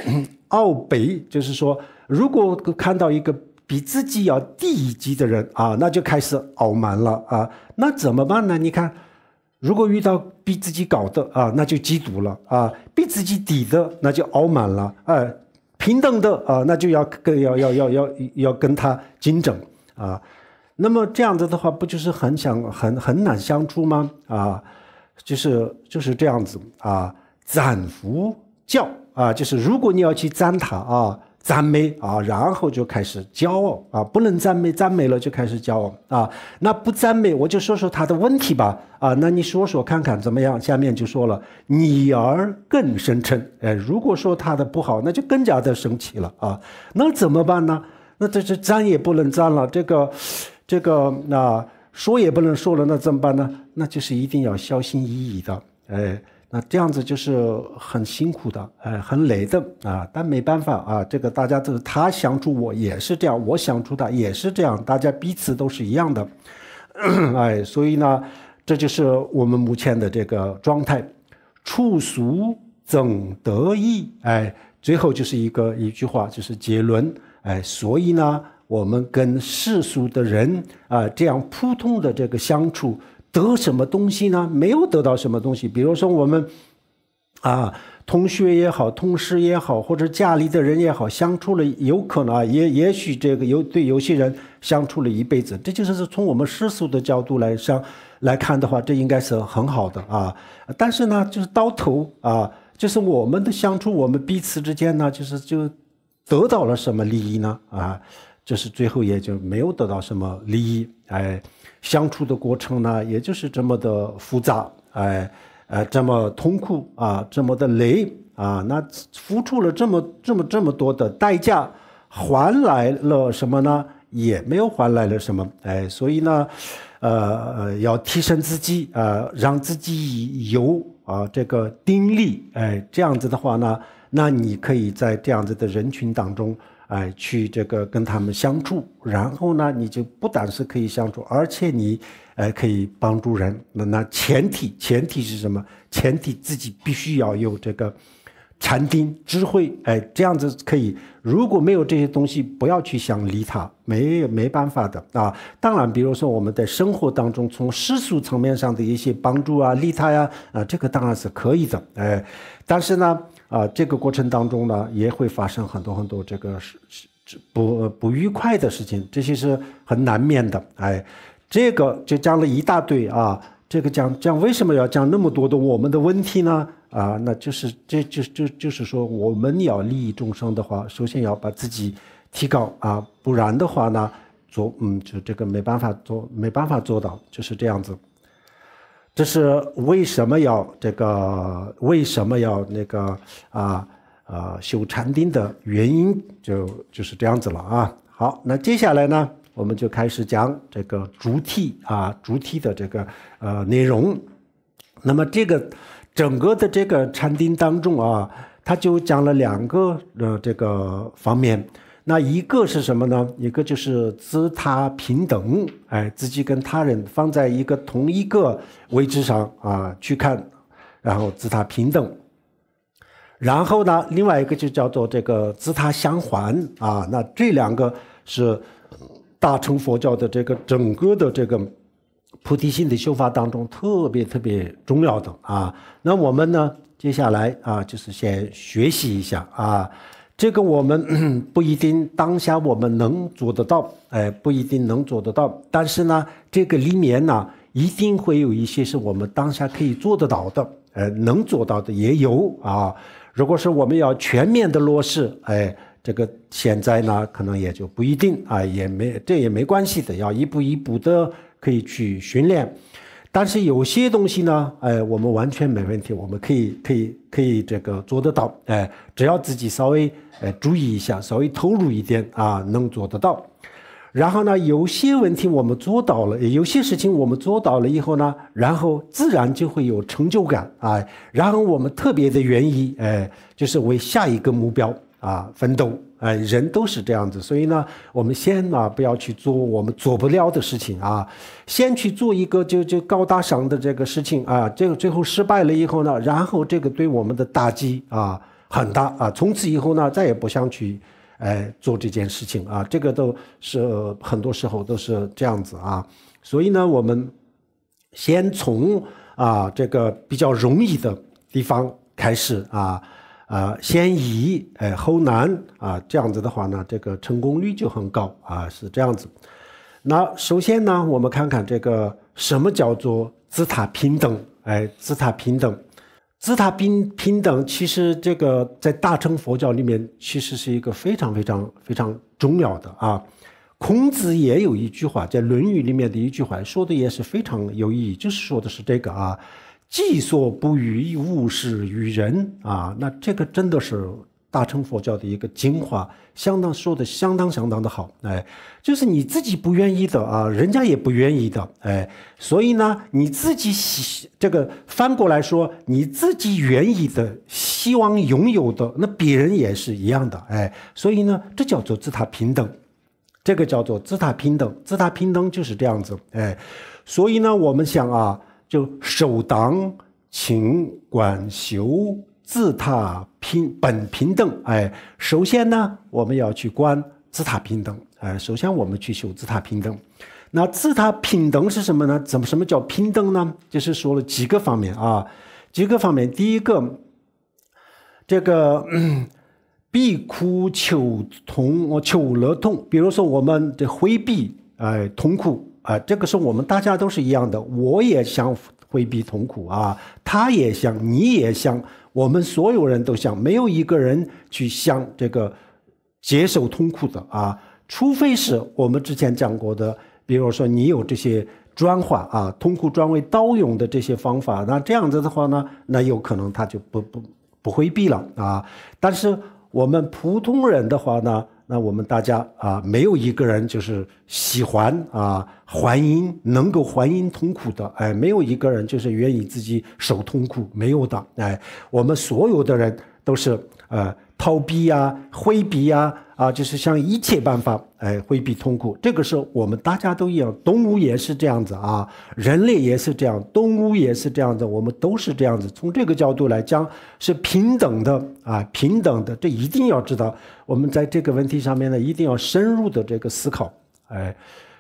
傲 <coughs> 北，就是说如果看到一个比自己要低一级的人啊，那就开始傲慢了啊。那怎么办呢？你看，如果遇到比自己高的啊，那就嫉妒了啊；比自己低的，那就傲慢了。哎，平等的啊，那就要跟要要要要要跟他竞争。啊，那么这样子的话，不就是很想很很难相处吗？啊，就是就是这样子啊，赞福教啊，就是如果你要去赞他啊，赞美啊，然后就开始骄傲啊，不能赞美，赞美了就开始骄傲啊。那不赞美，我就说说他的问题吧啊，那你说说看看怎么样？下面就说了，女儿更声称，哎，如果说他的不好，那就更加的生气了啊，那怎么办呢？那这这占也不能占了，这个，这个那说也不能说了，那怎么办呢？那就是一定要小心翼翼的，哎，那这样子就是很辛苦的，哎，很累的啊。但没办法啊，这个大家都他想出我也是这样，我想出他也是这样，大家彼此都是一样的，<coughs> 哎，所以呢，这就是我们目前的这个状态，处俗怎得意，哎，最后就是一个一句话，就是结论。哎，所以呢，我们跟世俗的人啊，这样普通的这个相处，得什么东西呢？没有得到什么东西。比如说我们，啊，同学也好，同事也好，或者家里的人也好，相处了，有可能也也许这个有对有些人相处了一辈子，这就是从我们世俗的角度来上来看的话，这应该是很好的啊。但是呢，就是到头啊，就是我们的相处，我们彼此之间呢，就是就。得到了什么利益呢？啊，就是最后也就没有得到什么利益。哎，相处的过程呢，也就是这么的复杂。哎，呃，这么痛苦啊，这么的累啊，那付出了这么这么这么多的代价，换来了什么呢？也没有换来了什么。哎，所以呢，呃，要提升自己啊，让自己有啊这个定力。哎，这样子的话呢。那你可以在这样子的人群当中，哎，去这个跟他们相处，然后呢，你就不但是可以相处，而且你，哎，可以帮助人。那那前提前提是什么？前提自己必须要有这个禅定智慧，哎，这样子可以。如果没有这些东西，不要去想利他，没没办法的啊。当然，比如说我们在生活当中，从世俗层面上的一些帮助啊、利他呀，啊，这个当然是可以的，哎，但是呢。啊，这个过程当中呢，也会发生很多很多这个是是不不愉快的事情，这些是很难免的。哎，这个就讲了一大堆啊，这个讲讲为什么要讲那么多的我们的问题呢？啊，那就是这就就就是说，我们要利益众生的话，首先要把自己提高啊，不然的话呢，做嗯，就这个没办法做，没办法做到，就是这样子。这是为什么要这个？为什么要那个啊？啊修禅定的原因就就是这样子了啊。好，那接下来呢，我们就开始讲这个主体啊，主体的这个呃内容。那么这个整个的这个禅定当中啊，它就讲了两个呃这个方面。那一个是什么呢？一个就是自他平等，哎，自己跟他人放在一个同一个位置上啊，去看，然后自他平等。然后呢，另外一个就叫做这个自他相还啊。那这两个是大乘佛教的这个整个的这个菩提心的修法当中特别特别重要的啊。那我们呢，接下来啊，就是先学习一下啊。这个我们 <clears throat> 不一定当下我们能做得到，哎，不一定能做得到。但是呢，这个里面呢，一定会有一些是我们当下可以做得到的，呃，能做到的也有啊。如果是我们要全面的落实，哎，这个现在呢，可能也就不一定啊，也没这也没关系的，要一步一步的可以去训练。但是有些东西呢，哎，我们完全没问题，我们可以、可以、可以这个做得到，哎，只要自己稍微，呃注意一下，稍微投入一点啊，能做得到。然后呢，有些问题我们做到了，有些事情我们做到了以后呢，然后自然就会有成就感啊。然后我们特别的愿意，哎，就是为下一个目标。啊，奋斗！哎，人都是这样子，所以呢，我们先啊，不要去做我们做不了的事情啊，先去做一个就就高大上的这个事情啊，这个最后失败了以后呢，然后这个对我们的打击啊很大啊，从此以后呢，再也不想去哎做这件事情啊，这个都是很多时候都是这样子啊，所以呢，我们先从啊这个比较容易的地方开始啊。啊，先易哎后难啊，这样子的话呢，这个成功率就很高啊，是这样子。那首先呢，我们看看这个什么叫做“自他平等”哎，“自他平等”，“自他平平等”，其实这个在大乘佛教里面其实是一个非常非常非常重要的啊。孔子也有一句话，在《论语》里面的一句话，说的也是非常有意义，就是说的是这个啊。己所不欲，勿施于人啊！那这个真的是大乘佛教的一个精华，相当说的相当相当的好哎。就是你自己不愿意的啊，人家也不愿意的哎。所以呢，你自己喜这个翻过来说，你自己愿意的、希望拥有的，那别人也是一样的哎。所以呢，这叫做自他平等，这个叫做自他平等，自他平等就是这样子哎。所以呢，我们想啊。就首当勤管修自他平等，哎，首先呢，我们要去观自他平等，哎，首先我们去修自他平等。那自他平等是什么呢？怎么什么叫平等呢？就是说了几个方面啊，几个方面。第一个，这个嗯避苦 <coughs> 求同，求乐同。比如说，我们的回避哎痛苦。啊，这个是我们大家都是一样的，我也想回避痛苦啊，他也想，你也想，我们所有人都想，没有一个人去想这个接受痛苦的啊，除非是我们之前讲过的，比如说你有这些转化啊，痛苦转为刀用的这些方法，那这样子的话呢，那有可能他就不不不回避了啊，但是我们普通人的话呢？那我们大家啊，没有一个人就是喜欢啊，还因能够还因痛苦的，哎，没有一个人就是愿意自己受痛苦，没有的，哎，我们所有的人都是呃逃避呀、回避呀。啊，就是想一切办法，哎，回避痛苦。这个是我们大家都一样，动物也是这样子啊，人类也是这样，动物也是这样子，我们都是这样子。从这个角度来讲，是平等的啊，平等的，这一定要知道。我们在这个问题上面呢，一定要深入的这个思考，哎，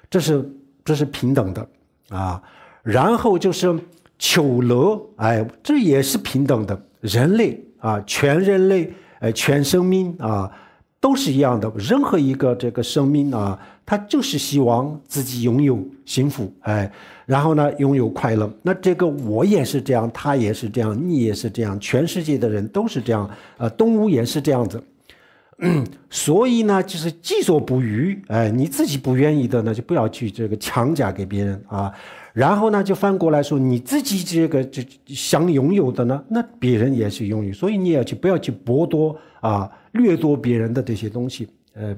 这是这是平等的啊。然后就是求乐，哎，这也是平等的，人类啊，全人类，哎，全生命啊。都是一样的，任何一个这个生命啊，他就是希望自己拥有幸福，哎，然后呢，拥有快乐。那这个我也是这样，他也是这样，你也是这样，全世界的人都是这样，呃，动物也是这样子。所以呢，就是己所不欲，哎，你自己不愿意的呢，就不要去这个强加给别人啊。然后呢，就翻过来说，你自己这个这想拥有的呢，那别人也是拥有，所以你也要去不要去剥夺啊。掠夺别人的这些东西，呃，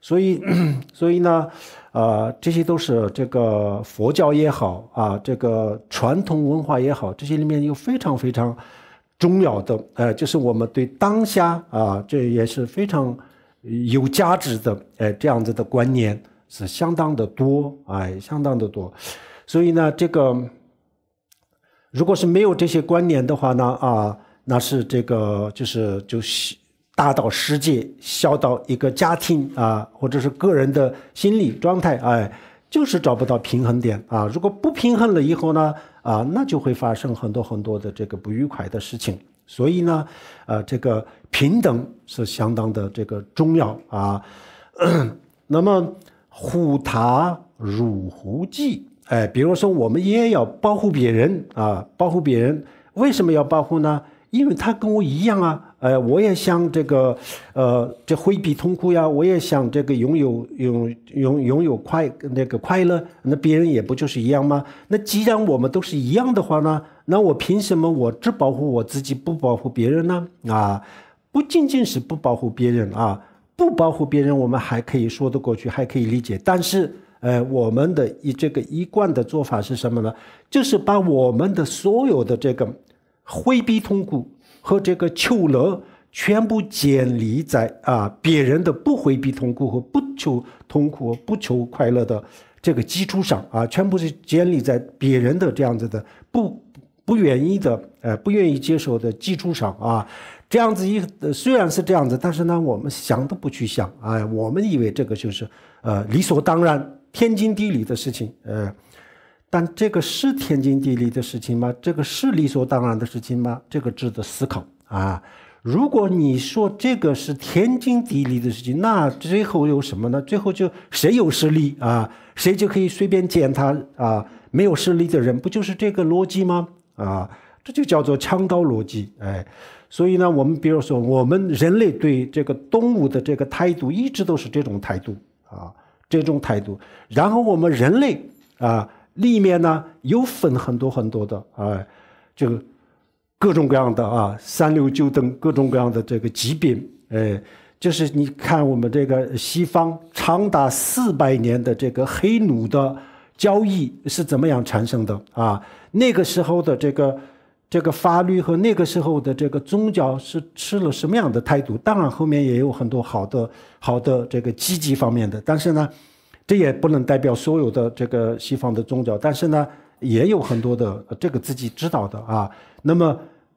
所以，<coughs> 所以呢，啊，这些都是这个佛教也好啊，这个传统文化也好，这些里面有非常非常重要的，呃，就是我们对当下啊，这也是非常有价值的，呃，这样子的观念是相当的多，哎，相当的多，所以呢，这个如果是没有这些观念的话呢，啊，那是这个就是就是。大到世界，小到一个家庭啊，或者是个人的心理状态，哎，就是找不到平衡点啊。如果不平衡了以后呢，啊，那就会发生很多很多的这个不愉快的事情。所以呢，呃，这个平等是相当的这个重要啊。<clears throat> 那么护他如护己，哎，比如说我们也要保护别人啊，保护别人为什么要保护呢？因为他跟我一样啊。呃，我也想这个，呃，这挥笔痛苦呀！我也想这个拥有、拥、拥拥有快那个快乐，那别人也不就是一样吗？那既然我们都是一样的话呢，那我凭什么我只保护我自己，不保护别人呢？啊，不仅仅是不保护别人啊，不保护别人，我们还可以说得过去，还可以理解。但是，呃，我们的一这个一贯的做法是什么呢？就是把我们的所有的这个挥笔痛苦，和这个求乐，全部建立在啊别人的不回避痛苦和不求痛苦、不求快乐的这个基础上啊，全部是建立在别人的这样子的不不愿意的呃不愿意接受的基础上啊，这样子一虽然是这样子，但是呢我们想都不去想，哎，我们以为这个就是呃理所当然、天经地理的事情，呃。但这个是天经地义的事情吗？这个是理所当然的事情吗？这个值得思考啊！如果你说这个是天经地义的事情，那最后有什么呢？最后就谁有实力啊，谁就可以随便践踏啊！没有实力的人，不就是这个逻辑吗？啊，这就叫做枪刀逻辑。哎，所以呢，我们比如说，我们人类对这个动物的这个态度一直都是这种态度啊，这种态度。然后我们人类啊。里面呢又分很多很多的，哎，就各种各样的啊，三六九等各种各样的这个疾病，哎，就是你看我们这个西方长达四百年的这个黑奴的交易是怎么样产生的啊？那个时候的这个这个法律和那个时候的这个宗教是吃了什么样的态度？当然后面也有很多好的好的这个积极方面的，但是呢。这也不能代表所有的这个西方的宗教，但是呢，也有很多的这个自己知道的啊。那么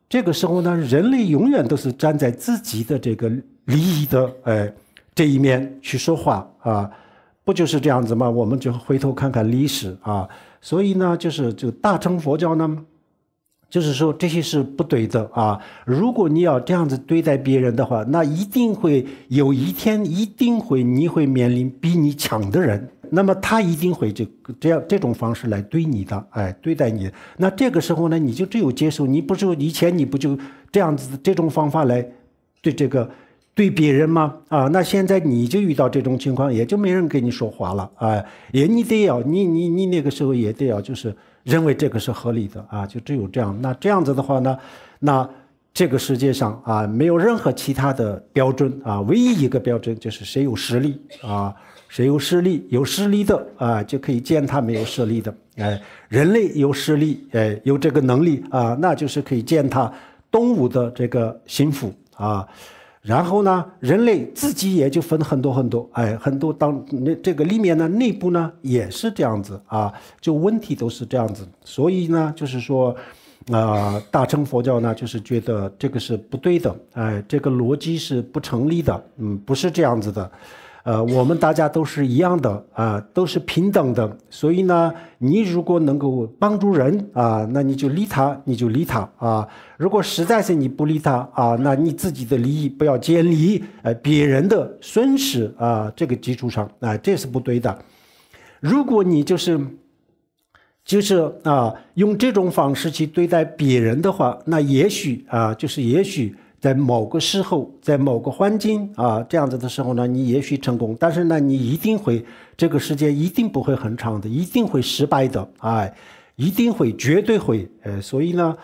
这个时候呢，人类永远都是站在自己的这个利益的哎这一面去说话啊，不就是这样子吗？我们就回头看看历史啊，所以呢，就是就大乘佛教呢。就是说这些是不对的啊！如果你要这样子对待别人的话，那一定会有一天，一定会你会面临比你强的人，那么他一定会这这样这种方式来对你的，哎，对待你。那这个时候呢，你就只有接受。你不是以前你不就这样子这种方法来对这个对别人吗？啊，那现在你就遇到这种情况，也就没人跟你说话了啊！也你得要你你你那个时候也得要就是。认为这个是合理的啊，就只有这样。那这样子的话呢，那这个世界上啊，没有任何其他的标准啊，唯一一个标准就是谁有实力啊，谁有实力，有实力的啊就可以践踏没有实力的。哎，人类有实力，哎，有这个能力啊，那就是可以践踏东吴的这个幸福啊。然后呢，人类自己也就分很多很多，哎，很多当那这个里面呢，内部呢也是这样子啊，就问题都是这样子。所以呢，就是说，啊，大乘佛教呢，就是觉得这个是不对的，哎，这个逻辑是不成立的，嗯，不是这样子的。呃，我们大家都是一样的啊，都是平等的。所以呢，你如果能够帮助人啊，那你就利他，你就利他啊。如果实在是你不利他啊，那你自己的利益不要建立呃，别人的损失啊，这个基础上啊，这是不对的。如果你就是就是啊，用这种方式去对待别人的话，那也许啊，就是也许。在某个时候，在某个环境啊，这样子的时候呢，你也许成功，但是呢，你一定会，这个时间一定不会很长的，一定会失败的，哎，一定会，绝对会，呃，所以呢。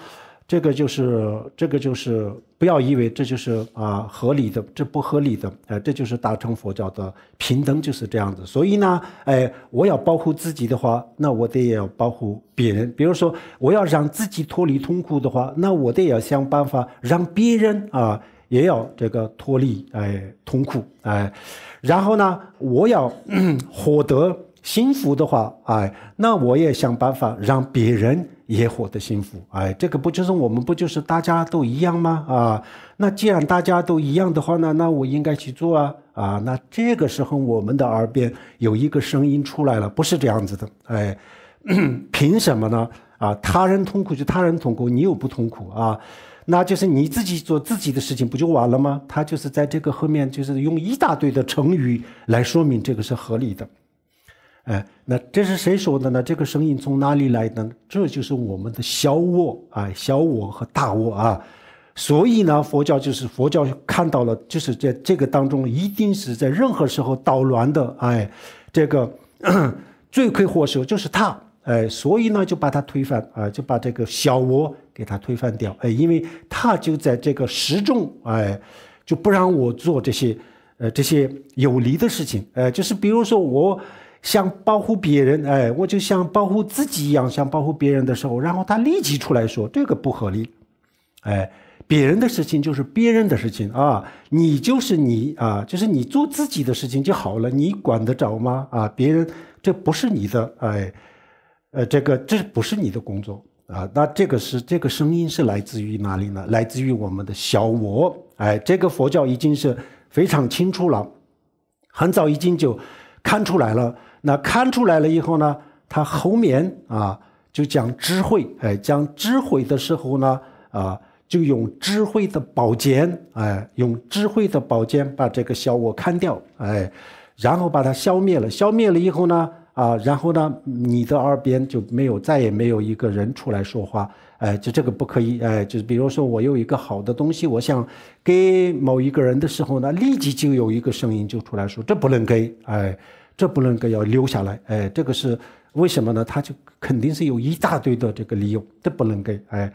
这个就是，这个就是，不要以为这就是啊合理的，这不合理的，哎，这就是大乘佛教的平等，就是这样子。所以呢，哎，我要保护自己的话，那我得要保护别人。比如说，我要让自己脱离痛苦的话，那我得要想办法让别人啊，也要这个脱离哎痛苦哎。然后呢，我要 <coughs> 获得幸福的话，哎，那我也想办法让别人。野火的幸福，哎，这个不就是我们不就是大家都一样吗？啊，那既然大家都一样的话呢，那我应该去做啊啊！那这个时候我们的耳边有一个声音出来了，不是这样子的，哎，<clears throat> 凭什么呢？啊，他人痛苦就他人痛苦，你又不痛苦啊，那就是你自己做自己的事情不就完了吗？他就是在这个后面，就是用一大堆的成语来说明这个是合理的。哎，那这是谁说的呢？这个声音从哪里来的？这就是我们的小我啊，小我和大我啊。所以呢，佛教就是佛教看到了，就是在这个当中，一定是在任何时候捣乱的。哎，这个 <clears throat> 罪魁祸首就是他。哎，所以呢，就把他推翻啊，就把这个小我给他推翻掉。哎，因为他就在这个时众，哎，就不让我做这些呃这些有利的事情。哎，就是比如说我。想保护别人，哎，我就像保护自己一样，想保护别人的时候，然后他立即出来说：“这个不合理，哎，别人的事情就是别人的事情啊，你就是你啊，就是你做自己的事情就好了，你管得着吗？啊，别人这不是你的，哎，呃，这个这不是你的工作啊，那这个是这个声音是来自于哪里呢？来自于我们的小我，哎，这个佛教已经是非常清楚了，很早已经就。看出来了，那看出来了以后呢？他后面啊，就讲智慧，哎，讲智慧的时候呢，啊，就用智慧的宝剑，哎，用智慧的宝剑把这个小我砍掉，哎，然后把它消灭了。消灭了以后呢，啊，然后呢，你的耳边就没有，再也没有一个人出来说话。哎，就这个不可以，哎，就是比如说我有一个好的东西，我想给某一个人的时候呢，立即就有一个声音就出来说，这不能给，哎，这不能给，要留下来，哎，这个是为什么呢？他就肯定是有一大堆的这个理由，这不能给，哎，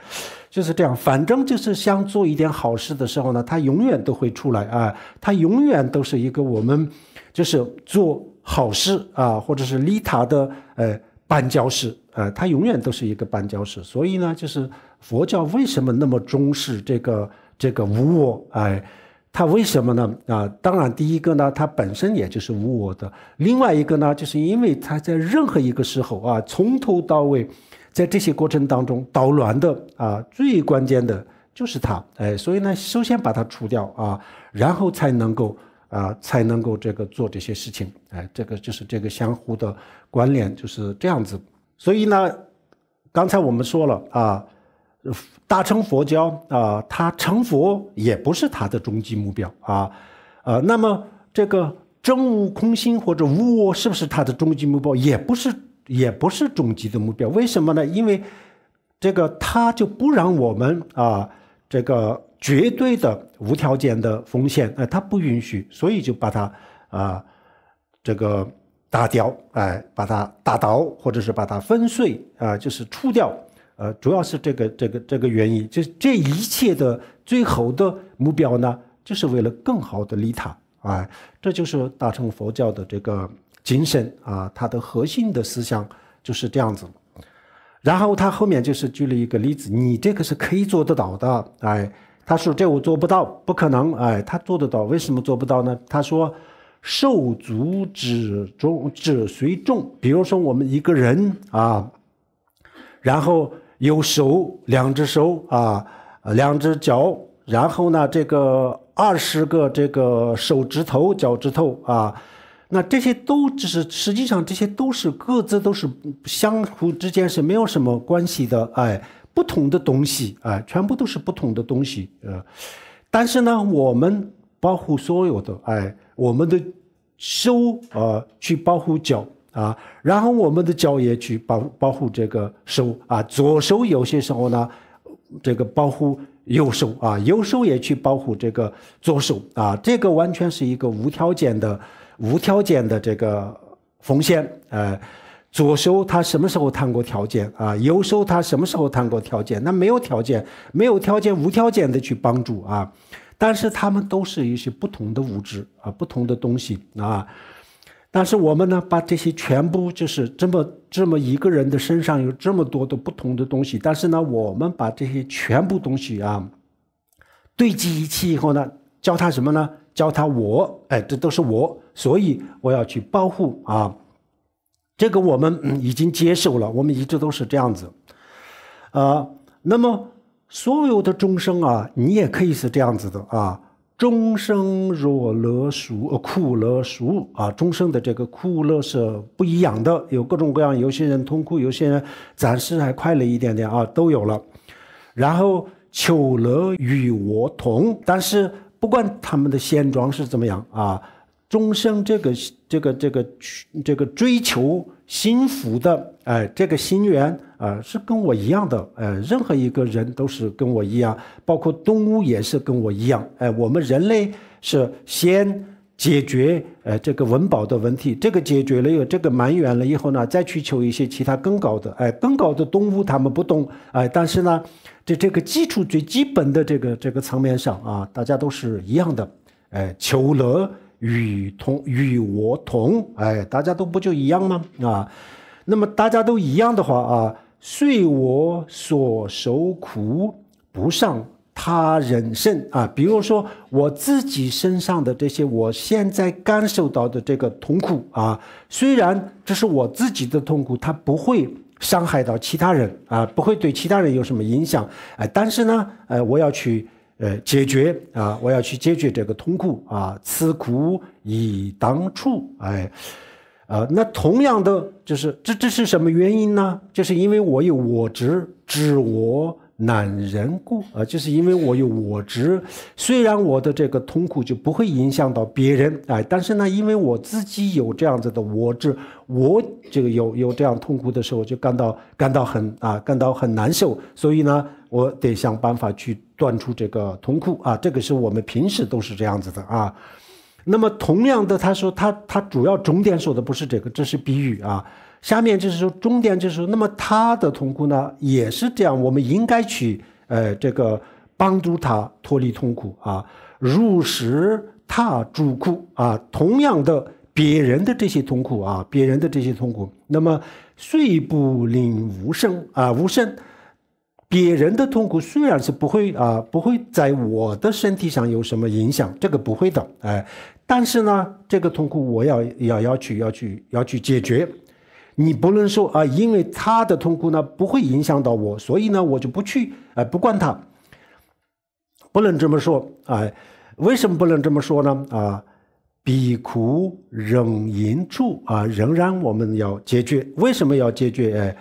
就是这样，反正就是想做一点好事的时候呢，他永远都会出来，哎，他永远都是一个我们就是做好事啊，或者是利他的，哎。绊脚石，啊，它永远都是一个绊脚石。所以呢，就是佛教为什么那么重视这个这个无我？哎，它为什么呢？啊，当然第一个呢，它本身也就是无我的；另外一个呢，就是因为它在任何一个时候啊，从头到尾，在这些过程当中捣乱的啊，最关键的就是它，哎，所以呢，首先把它除掉啊，然后才能够。啊，才能够这个做这些事情，哎，这个就是这个相互的关联，就是这样子。所以呢，刚才我们说了啊，大乘佛教啊，他成佛也不是他的终极目标啊，呃，那么这个真悟空心或者无是不是他的终极目标，也不是，也不是终极的目标。为什么呢？因为这个他就不让我们啊，这个。绝对的无条件的奉献，哎，他不允许，所以就把它，啊，这个打掉，哎，把它打倒，或者是把它粉碎，啊，就是除掉，呃，主要是这个这个这个原因，就这一切的最后的目标呢，就是为了更好的利他，哎，这就是大乘佛教的这个精神啊，它的核心的思想就是这样子。然后他后面就是举了一个例子，你这个是可以做得到的，哎。他说：“这我做不到，不可能。”哎，他做得到，为什么做不到呢？他说：“手足指中指随众，比如说，我们一个人啊，然后有手，两只手啊，两只脚，然后呢，这个二十个这个手指头、脚趾头啊，那这些都只是实际上，这些都是各自都是相互之间是没有什么关系的。”哎。不同的东西，啊，全部都是不同的东西，呃，但是呢，我们保护所有的，哎，我们的手，呃，去保护脚啊，然后我们的脚也去保保护这个手啊，左手有些时候呢，这个保护右手啊，右手也去保护这个左手啊，这个完全是一个无条件的、无条件的这个奉献，哎。左收他什么时候谈过条件啊？右收他什么时候谈过条件？那没有条件，没有条件，无条件的去帮助啊！但是他们都是一些不同的物质啊，不同的东西啊。但是我们呢，把这些全部就是这么这么一个人的身上有这么多的不同的东西，但是呢，我们把这些全部东西啊堆积一起以后呢，教他什么呢？教他我哎，这都是我，所以我要去保护啊。这个我们已经接受了，我们一直都是这样子，啊，那么所有的众生啊，你也可以是这样子的啊。众生若乐熟，呃，苦乐熟啊，众生的这个苦乐是不一样的，有各种各样，有些人痛苦，有些人暂时还快乐一点点啊，都有了。然后求乐与我同，但是不管他们的现状是怎么样啊，众生这个这个这个这个追求。心服的，哎，这个心源啊，是跟我一样的，呃，任何一个人都是跟我一样，包括动物也是跟我一样，哎，我们人类是先解决，呃，这个温饱的问题，这个解决了以后，这个满员了以后呢，再去求一些其他更高的，哎，更高的动物他们不懂，哎，但是呢，在这个基础最基本的这个这个层面上啊，大家都是一样的，哎，求了。与同与我同，哎，大家都不就一样吗？啊，那么大家都一样的话啊，虽我所受苦，不上他人身啊。比如说我自己身上的这些，我现在感受到的这个痛苦啊，虽然这是我自己的痛苦，它不会伤害到其他人啊，不会对其他人有什么影响。哎，但是呢，呃，我要去。呃，解决啊！我要去解决这个痛苦啊！此苦已当处，哎，啊，那同样的，就是这这是什么原因呢？就是因为我有我执，知我难人故啊，就是因为我有我执，虽然我的这个痛苦就不会影响到别人，哎，但是呢，因为我自己有这样子的我执，我这个有有这样痛苦的时候，就感到感到很啊，感到很难受，所以呢。我得想办法去断出这个痛苦啊！这个是我们平时都是这样子的啊。那么同样的，他说他他主要重点说的不是这个，这是比喻啊。下面就是说重点就是说，那么他的痛苦呢也是这样，我们应该去呃这个帮助他脱离痛苦啊，入实他主苦啊。同样的，别人的这些痛苦啊，别人的这些痛苦，那么虽不令无声啊，无声别人的痛苦虽然是不会啊，不会在我的身体上有什么影响，这个不会的，哎，但是呢，这个痛苦我要要要去要去要去解决。你不能说啊，因为他的痛苦呢不会影响到我，所以呢我就不去哎不管他，不能这么说，哎，为什么不能这么说呢？啊，彼苦忍因处啊，仍然我们要解决。为什么要解决？哎，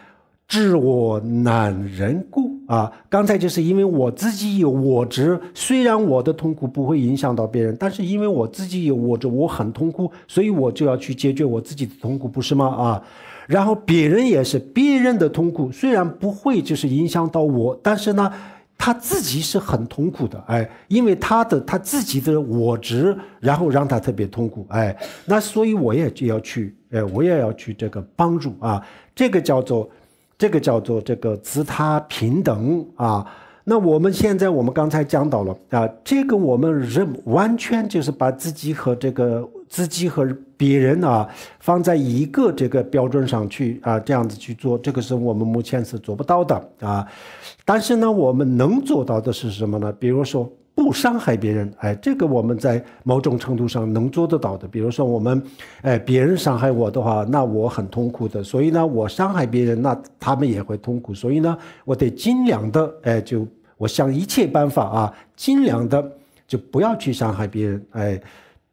知我难人故。啊，刚才就是因为我自己有我执，虽然我的痛苦不会影响到别人，但是因为我自己有我执，我很痛苦，所以我就要去解决我自己的痛苦，不是吗？啊，然后别人也是，别人的痛苦虽然不会就是影响到我，但是呢，他自己是很痛苦的，哎，因为他的他自己的我执，然后让他特别痛苦，哎，那所以我也就要去，哎，我也要去这个帮助啊，这个叫做。这个叫做这个自他平等啊，那我们现在我们刚才讲到了啊，这个我们人完全就是把自己和这个自己和别人啊放在一个这个标准上去啊，这样子去做，这个是我们目前是做不到的啊。但是呢，我们能做到的是什么呢？比如说。不伤害别人，哎，这个我们在某种程度上能做得到的。比如说，我们，哎，别人伤害我的话，那我很痛苦的。所以呢，我伤害别人，那他们也会痛苦。所以呢，我得尽量的，哎，就我想一切办法啊，尽量的就不要去伤害别人。哎，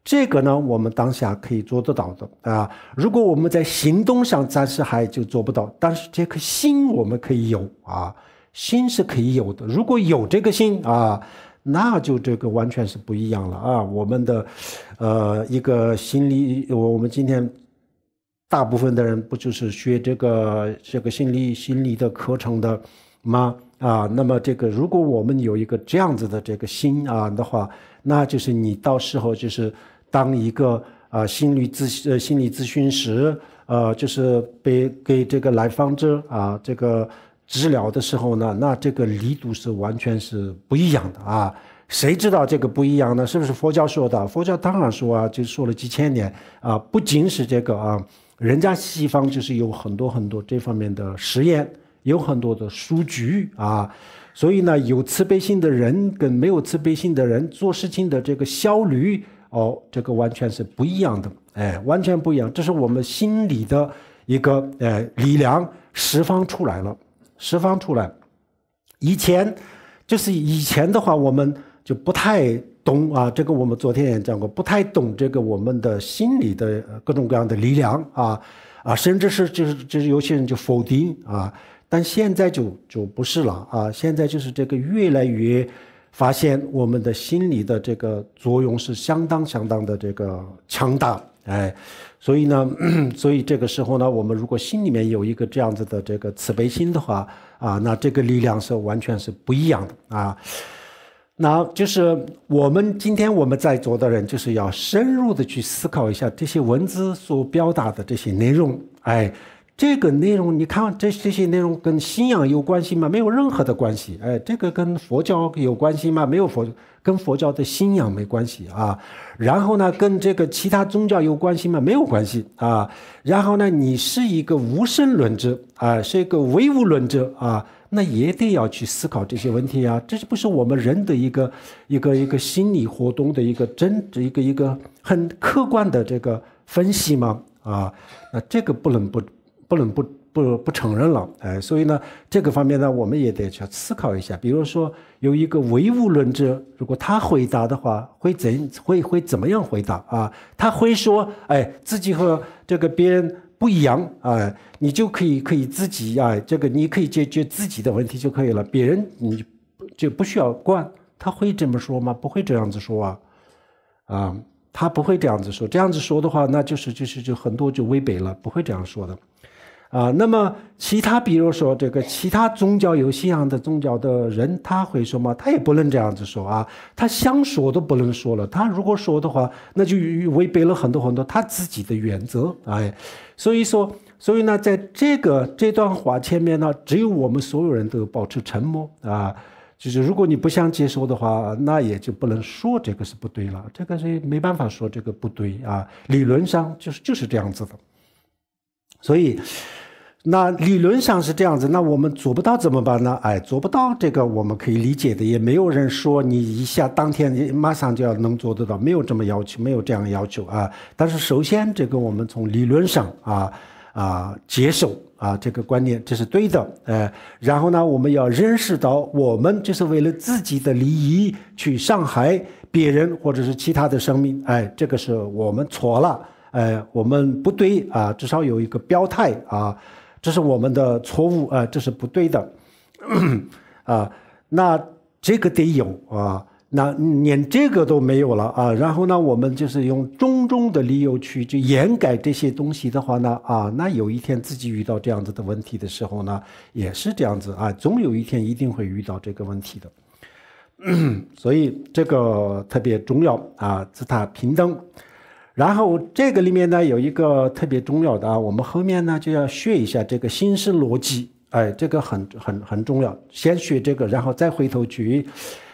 这个呢，我们当下可以做得到的啊。如果我们在行动上暂时还就做不到，但是这颗心我们可以有啊，心是可以有的。如果有这个心啊。那就这个完全是不一样了啊！我们的，呃，一个心理，我我们今天大部分的人不就是学这个这个心理心理的课程的吗？啊，那么这个如果我们有一个这样子的这个心啊的话，那就是你到时候就是当一个啊心理咨呃心理咨询师，呃，就是被给这个来访者啊这个。治疗的时候呢，那这个力度是完全是不一样的啊！谁知道这个不一样呢？是不是佛教说的？佛教当然说啊，就说了几千年啊！不仅是这个啊，人家西方就是有很多很多这方面的实验，有很多的数据啊。所以呢，有慈悲心的人跟没有慈悲心的人做事情的这个效率哦，这个完全是不一样的，哎，完全不一样。这是我们心理的一个呃力量释放出来了。释放出来。以前，就是以前的话，我们就不太懂啊。这个我们昨天也讲过，不太懂这个我们的心理的各种各样的力量啊啊，甚至是就是就是有些人就否定啊。但现在就就不是了啊，现在就是这个越来越发现我们的心理的这个作用是相当相当的这个强大哎。所以呢，<clears throat> 所以这个时候呢，我们如果心里面有一个这样子的这个慈悲心的话，啊，那这个力量是完全是不一样的啊。那就是我们今天我们在座的人，就是要深入的去思考一下这些文字所表达的这些内容，哎。这个内容，你看这这些内容跟信仰有关系吗？没有任何的关系。哎，这个跟佛教有关系吗？没有佛，跟佛教的信仰没关系啊。然后呢，跟这个其他宗教有关系吗？没有关系啊。然后呢，你是一个无神论者啊，是一个唯物论者啊，那一定要去思考这些问题啊。这不是我们人的一个一个一个心理活动的一个真一个一个很客观的这个分析吗？啊，那这个不能不。不能不不不承认了，哎，所以呢，这个方面呢，我们也得去思考一下。比如说，有一个唯物论者，如果他回答的话，会怎会会怎么样回答啊？他会说，哎，自己和这个别人不一样啊，你就可以可以自己啊，这个你可以解决自己的问题就可以了，别人你就不需要管。他会这么说吗？不会这样子说啊，啊，他不会这样子说。这样子说的话，那就是就是就很多就违背了，不会这样说的。啊，那么其他，比如说这个其他宗教有信仰的宗教的人，他会说吗？他也不能这样子说啊，他想说都不能说了。他如果说的话，那就违背了很多很多他自己的原则。哎，所以说，所以呢，在这个这段话前面呢，只有我们所有人都保持沉默啊。就是如果你不想接受的话，那也就不能说这个是不对了，这个是没办法说这个不对啊。理论上就是就是这样子的，所以。那理论上是这样子，那我们做不到怎么办呢？哎，做不到这个我们可以理解的，也没有人说你一下当天你马上就要能做得到，没有这么要求，没有这样要求啊。但是首先这个我们从理论上啊啊接受啊这个观念这是对的哎。然后呢，我们要认识到我们就是为了自己的利益去伤害别人或者是其他的生命，哎，这个是我们错了，哎，我们不对啊，至少有一个表态啊。这是我们的错误啊，这是不对的，啊，那这个得有啊，那连这个都没有了啊，然后呢，我们就是用种种的理由去就掩盖这些东西的话呢，啊，那有一天自己遇到这样子的问题的时候呢，也是这样子啊，总有一天一定会遇到这个问题的，<coughs> 所以这个特别重要啊，自大平等。然后这个里面呢有一个特别重要的啊，我们后面呢就要学一下这个形式逻辑，哎，这个很很很重要，先学这个，然后再回头去，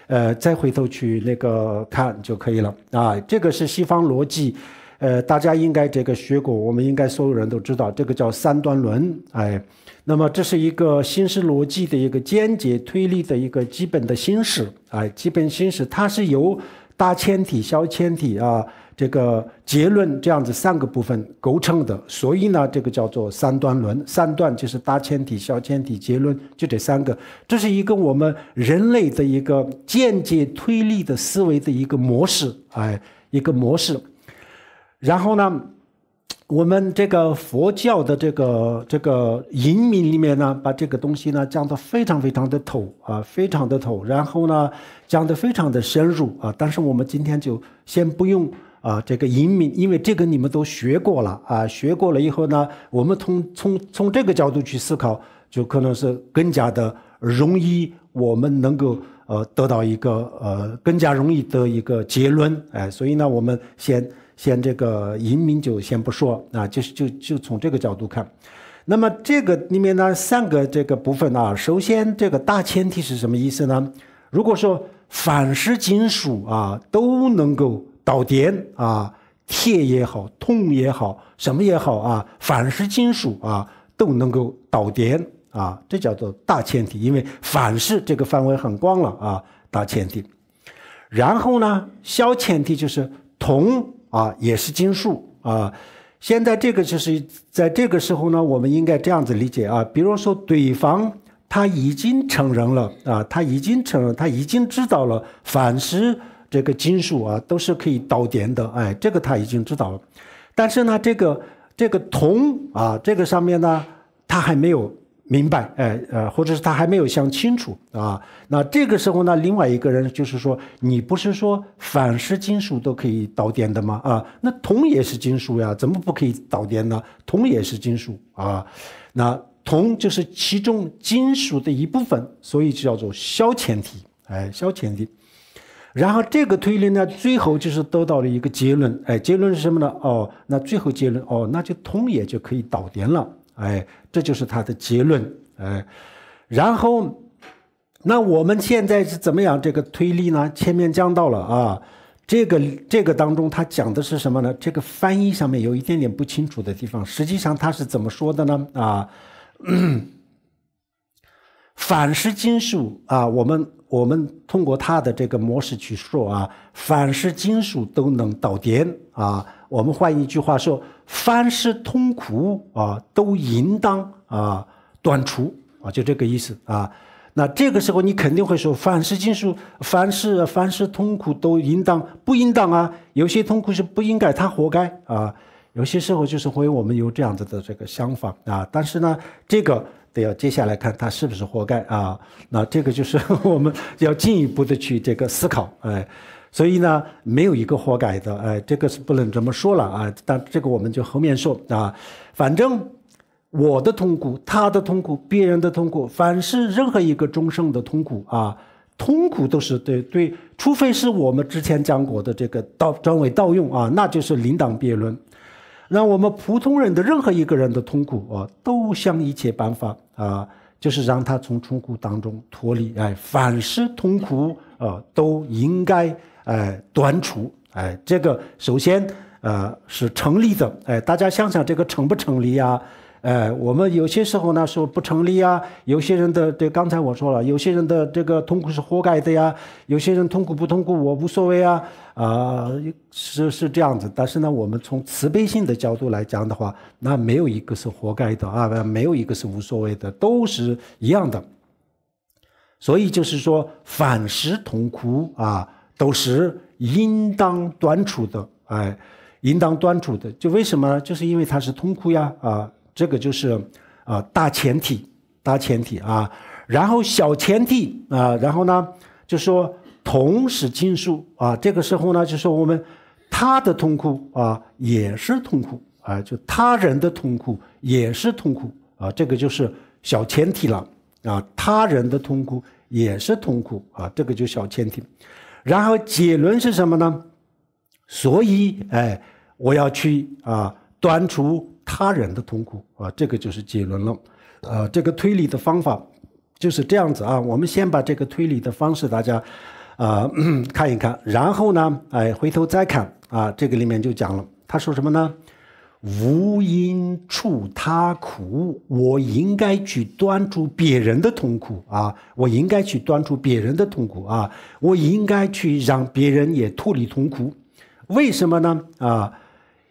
呃，再回头去那个看就可以了啊。这个是西方逻辑，呃，大家应该这个学过，我们应该所有人都知道，这个叫三段论，哎，那么这是一个新式逻辑的一个间接推理的一个基本的形式，哎，基本形式它是由大前提、小前提啊。这个结论这样子三个部分构成的，所以呢，这个叫做三段论。三段就是大前提、小前提、结论，就这三个。这是一个我们人类的一个间接推理的思维的一个模式，哎，一个模式。然后呢，我们这个佛教的这个这个隐密里面呢，把这个东西呢讲得非常非常的透啊，非常的透。然后呢，讲得非常的深入啊。但是我们今天就先不用。啊，这个移民，因为这个你们都学过了啊，学过了以后呢，我们从从从这个角度去思考，就可能是更加的容易，我们能够呃得到一个呃更加容易的一个结论，哎，所以呢，我们先先这个移民就先不说啊，就是就就从这个角度看，那么这个里面呢三个这个部分啊，首先这个大前提是什么意思呢？如果说凡是金属啊都能够。导电啊，铁也好，铜也好，什么也好啊，凡是金属啊，都能够导电啊，这叫做大前提。因为凡是这个范围很广了啊，大前提。然后呢，小前提就是铜啊，也是金属啊。现在这个就是在这个时候呢，我们应该这样子理解啊，比如说对方他已经承认了啊，他已经承认，他已经知道了，凡是。这个金属啊，都是可以导电的，哎，这个他已经知道了。但是呢，这个这个铜啊，这个上面呢，他还没有明白，哎呃，或者是他还没有想清楚啊。那这个时候呢，另外一个人就是说，你不是说反式金属都可以导电的吗？啊，那铜也是金属呀，怎么不可以导电呢？铜也是金属啊，那铜就是其中金属的一部分，所以就叫做消前体，哎，消前体。然后这个推理呢，最后就是得到了一个结论，哎，结论是什么呢？哦，那最后结论，哦，那就通也就可以导电了，哎，这就是他的结论，哎。然后，那我们现在是怎么样这个推理呢？前面讲到了啊，这个这个当中他讲的是什么呢？这个翻译上面有一点点不清楚的地方，实际上他是怎么说的呢？啊，反是金属啊，我们。我们通过他的这个模式去说啊，凡是金属都能导电啊。我们换一句话说，凡是痛苦啊，都应当啊断除啊，就这个意思啊。那这个时候你肯定会说，凡是金属，凡是凡是痛苦都应当不应当啊？有些痛苦是不应该，他活该啊。有些时候就是会我们有这样子的这个想法啊。但是呢，这个。得要接下来看他是不是活该啊？那这个就是 <laughs> 我们要进一步的去这个思考哎，所以呢，没有一个活该的哎，这个是不能这么说了啊。但这个我们就后面说啊，反正我的痛苦、他的痛苦、别人的痛苦，凡是任何一个众生的痛苦啊，痛苦都是对对，除非是我们之前讲过的这个盗专为盗用啊，那就是另当别论。让我们普通人的任何一个人的痛苦啊，都想一切办法啊，就是让他从痛苦当中脱离。哎，凡是痛苦啊，都应该哎短处哎，这个首先呃是成立的。哎，大家想想这个成不成立呀？哎，我们有些时候呢说不成立啊。有些人的对，刚才我说了，有些人的这个痛苦是活该的呀。有些人痛苦不痛苦，我无所谓啊啊，是是这样子。但是呢，我们从慈悲性的角度来讲的话，那没有一个是活该的啊，没有一个是无所谓的，都是一样的。所以就是说，反时痛苦啊，都是应当端处的，哎，应当端处的。就为什么呢？就是因为他是痛苦呀啊。这个就是，啊，大前提，大前提啊，然后小前提啊，然后呢，就说同时倾诉啊，这个时候呢，就说我们，他的痛苦啊，也是痛苦啊，就他人的痛苦也是痛苦啊，这个就是小前提了啊，他人的痛苦也是痛苦啊，这个就小前提，然后结论是什么呢？所以哎，我要去啊，端出。他人的痛苦啊，这个就是结论了，呃，这个推理的方法就是这样子啊。我们先把这个推理的方式大家，呃，<clears throat> 看一看，然后呢，哎，回头再看啊，这个里面就讲了，他说什么呢？无因处他苦，我应该去端出别人的痛苦啊，我应该去端出别人的痛苦啊，我应该去让别人也脱离痛苦，为什么呢？啊，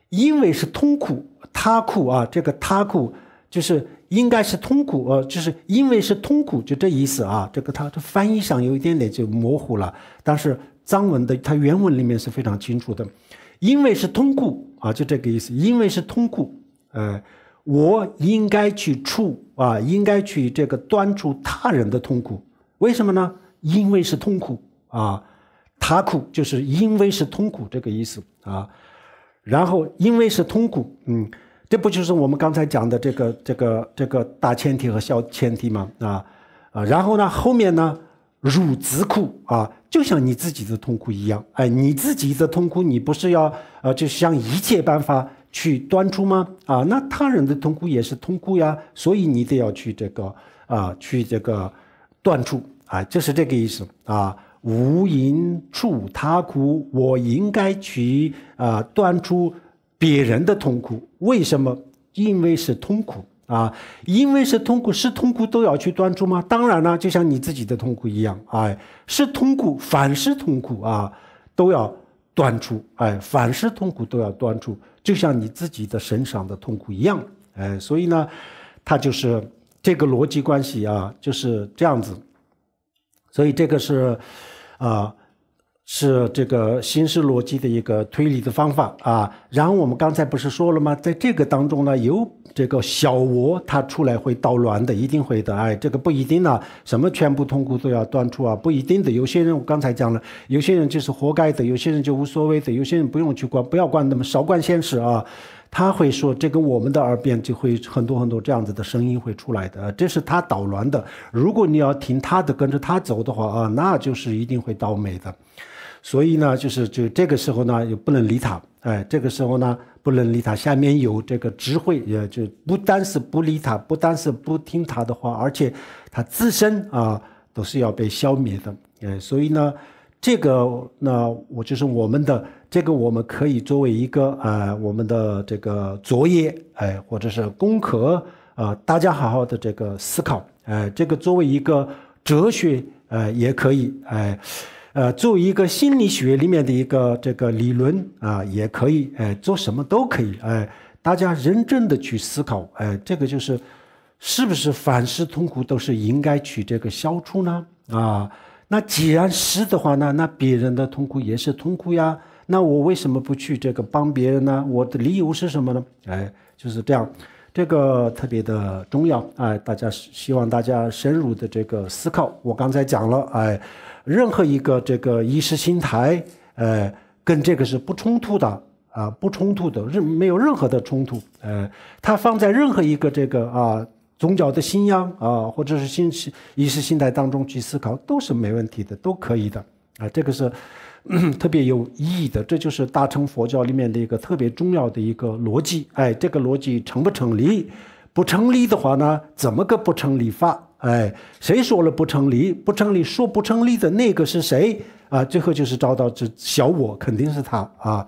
因为是痛苦。他苦啊，这个他苦就是应该是痛苦呃，就是因为是痛苦，就这意思啊。这个它这翻译上有一点点就模糊了，但是藏文的它原文里面是非常清楚的，因为是痛苦啊，就这个意思。因为是痛苦，呃，我应该去处啊，应该去这个端触他人的痛苦，为什么呢？因为是痛苦啊，他苦就是因为是痛苦这个意思啊。然后因为是痛苦，嗯。这不就是我们刚才讲的这个这个这个大前提和小前提吗？啊，啊，然后呢，后面呢，汝自苦啊，就像你自己的痛苦一样，哎，你自己的痛苦，你不是要呃，就想一切办法去断出吗？啊，那他人的痛苦也是痛苦呀，所以你得要去这个啊，去这个断出啊，就是这个意思啊，无因处他苦，我应该去啊断出。别人的痛苦为什么？因为是痛苦啊！因为是痛苦，是痛苦都要去端出吗？当然了，就像你自己的痛苦一样，哎，是痛苦，凡是痛苦啊，都要端出，哎，凡是痛苦都要端出，就像你自己的身上的痛苦一样，哎，所以呢，它就是这个逻辑关系啊，就是这样子。所以这个是，啊。是这个形式逻辑的一个推理的方法啊，然后我们刚才不是说了吗？在这个当中呢，有这个小我他出来会捣乱的，一定会的。哎，这个不一定呢。什么全部痛苦都要端出啊？不一定的。有些人我刚才讲了，有些人就是活该的，有些人就无所谓的，有些人不用去管，不要管那么少管闲事啊。他会说，这个我们的耳边就会很多很多这样子的声音会出来的，这是他捣乱的。如果你要听他的，跟着他走的话啊，那就是一定会倒霉的。所以呢，就是就这个时候呢，也不能理他，哎，这个时候呢，不能理他。下面有这个智慧，也就不单是不理他，不单是不听他的话，而且他自身啊都是要被消灭的，哎，所以呢，这个那我就是我们的这个，我们可以作为一个啊，我们的这个作业，哎，或者是功课啊，大家好好的这个思考，哎，这个作为一个哲学，哎，也可以，哎。呃，作为一个心理学里面的一个这个理论啊，也可以，哎，做什么都可以，哎，大家认真的去思考，哎，这个就是，是不是凡是痛苦都是应该去这个消除呢？啊，那既然是的话，呢，那别人的痛苦也是痛苦呀，那我为什么不去这个帮别人呢？我的理由是什么呢？哎，就是这样，这个特别的重要，哎，大家希望大家深入的这个思考。我刚才讲了，哎。任何一个这个意识形态，呃，跟这个是不冲突的啊，不冲突的，任没有任何的冲突。呃，它放在任何一个这个啊宗教的信仰啊，或者是新意识形态当中去思考，都是没问题的，都可以的啊。这个是 <clears throat> 特别有意义的，这就是大乘佛教里面的一个特别重要的一个逻辑。哎，这个逻辑成不成立？不成立的话呢，怎么个不成立法？哎，谁说了不成立？不成立，说不成立的那个是谁啊？最后就是遭到这小我，肯定是他啊。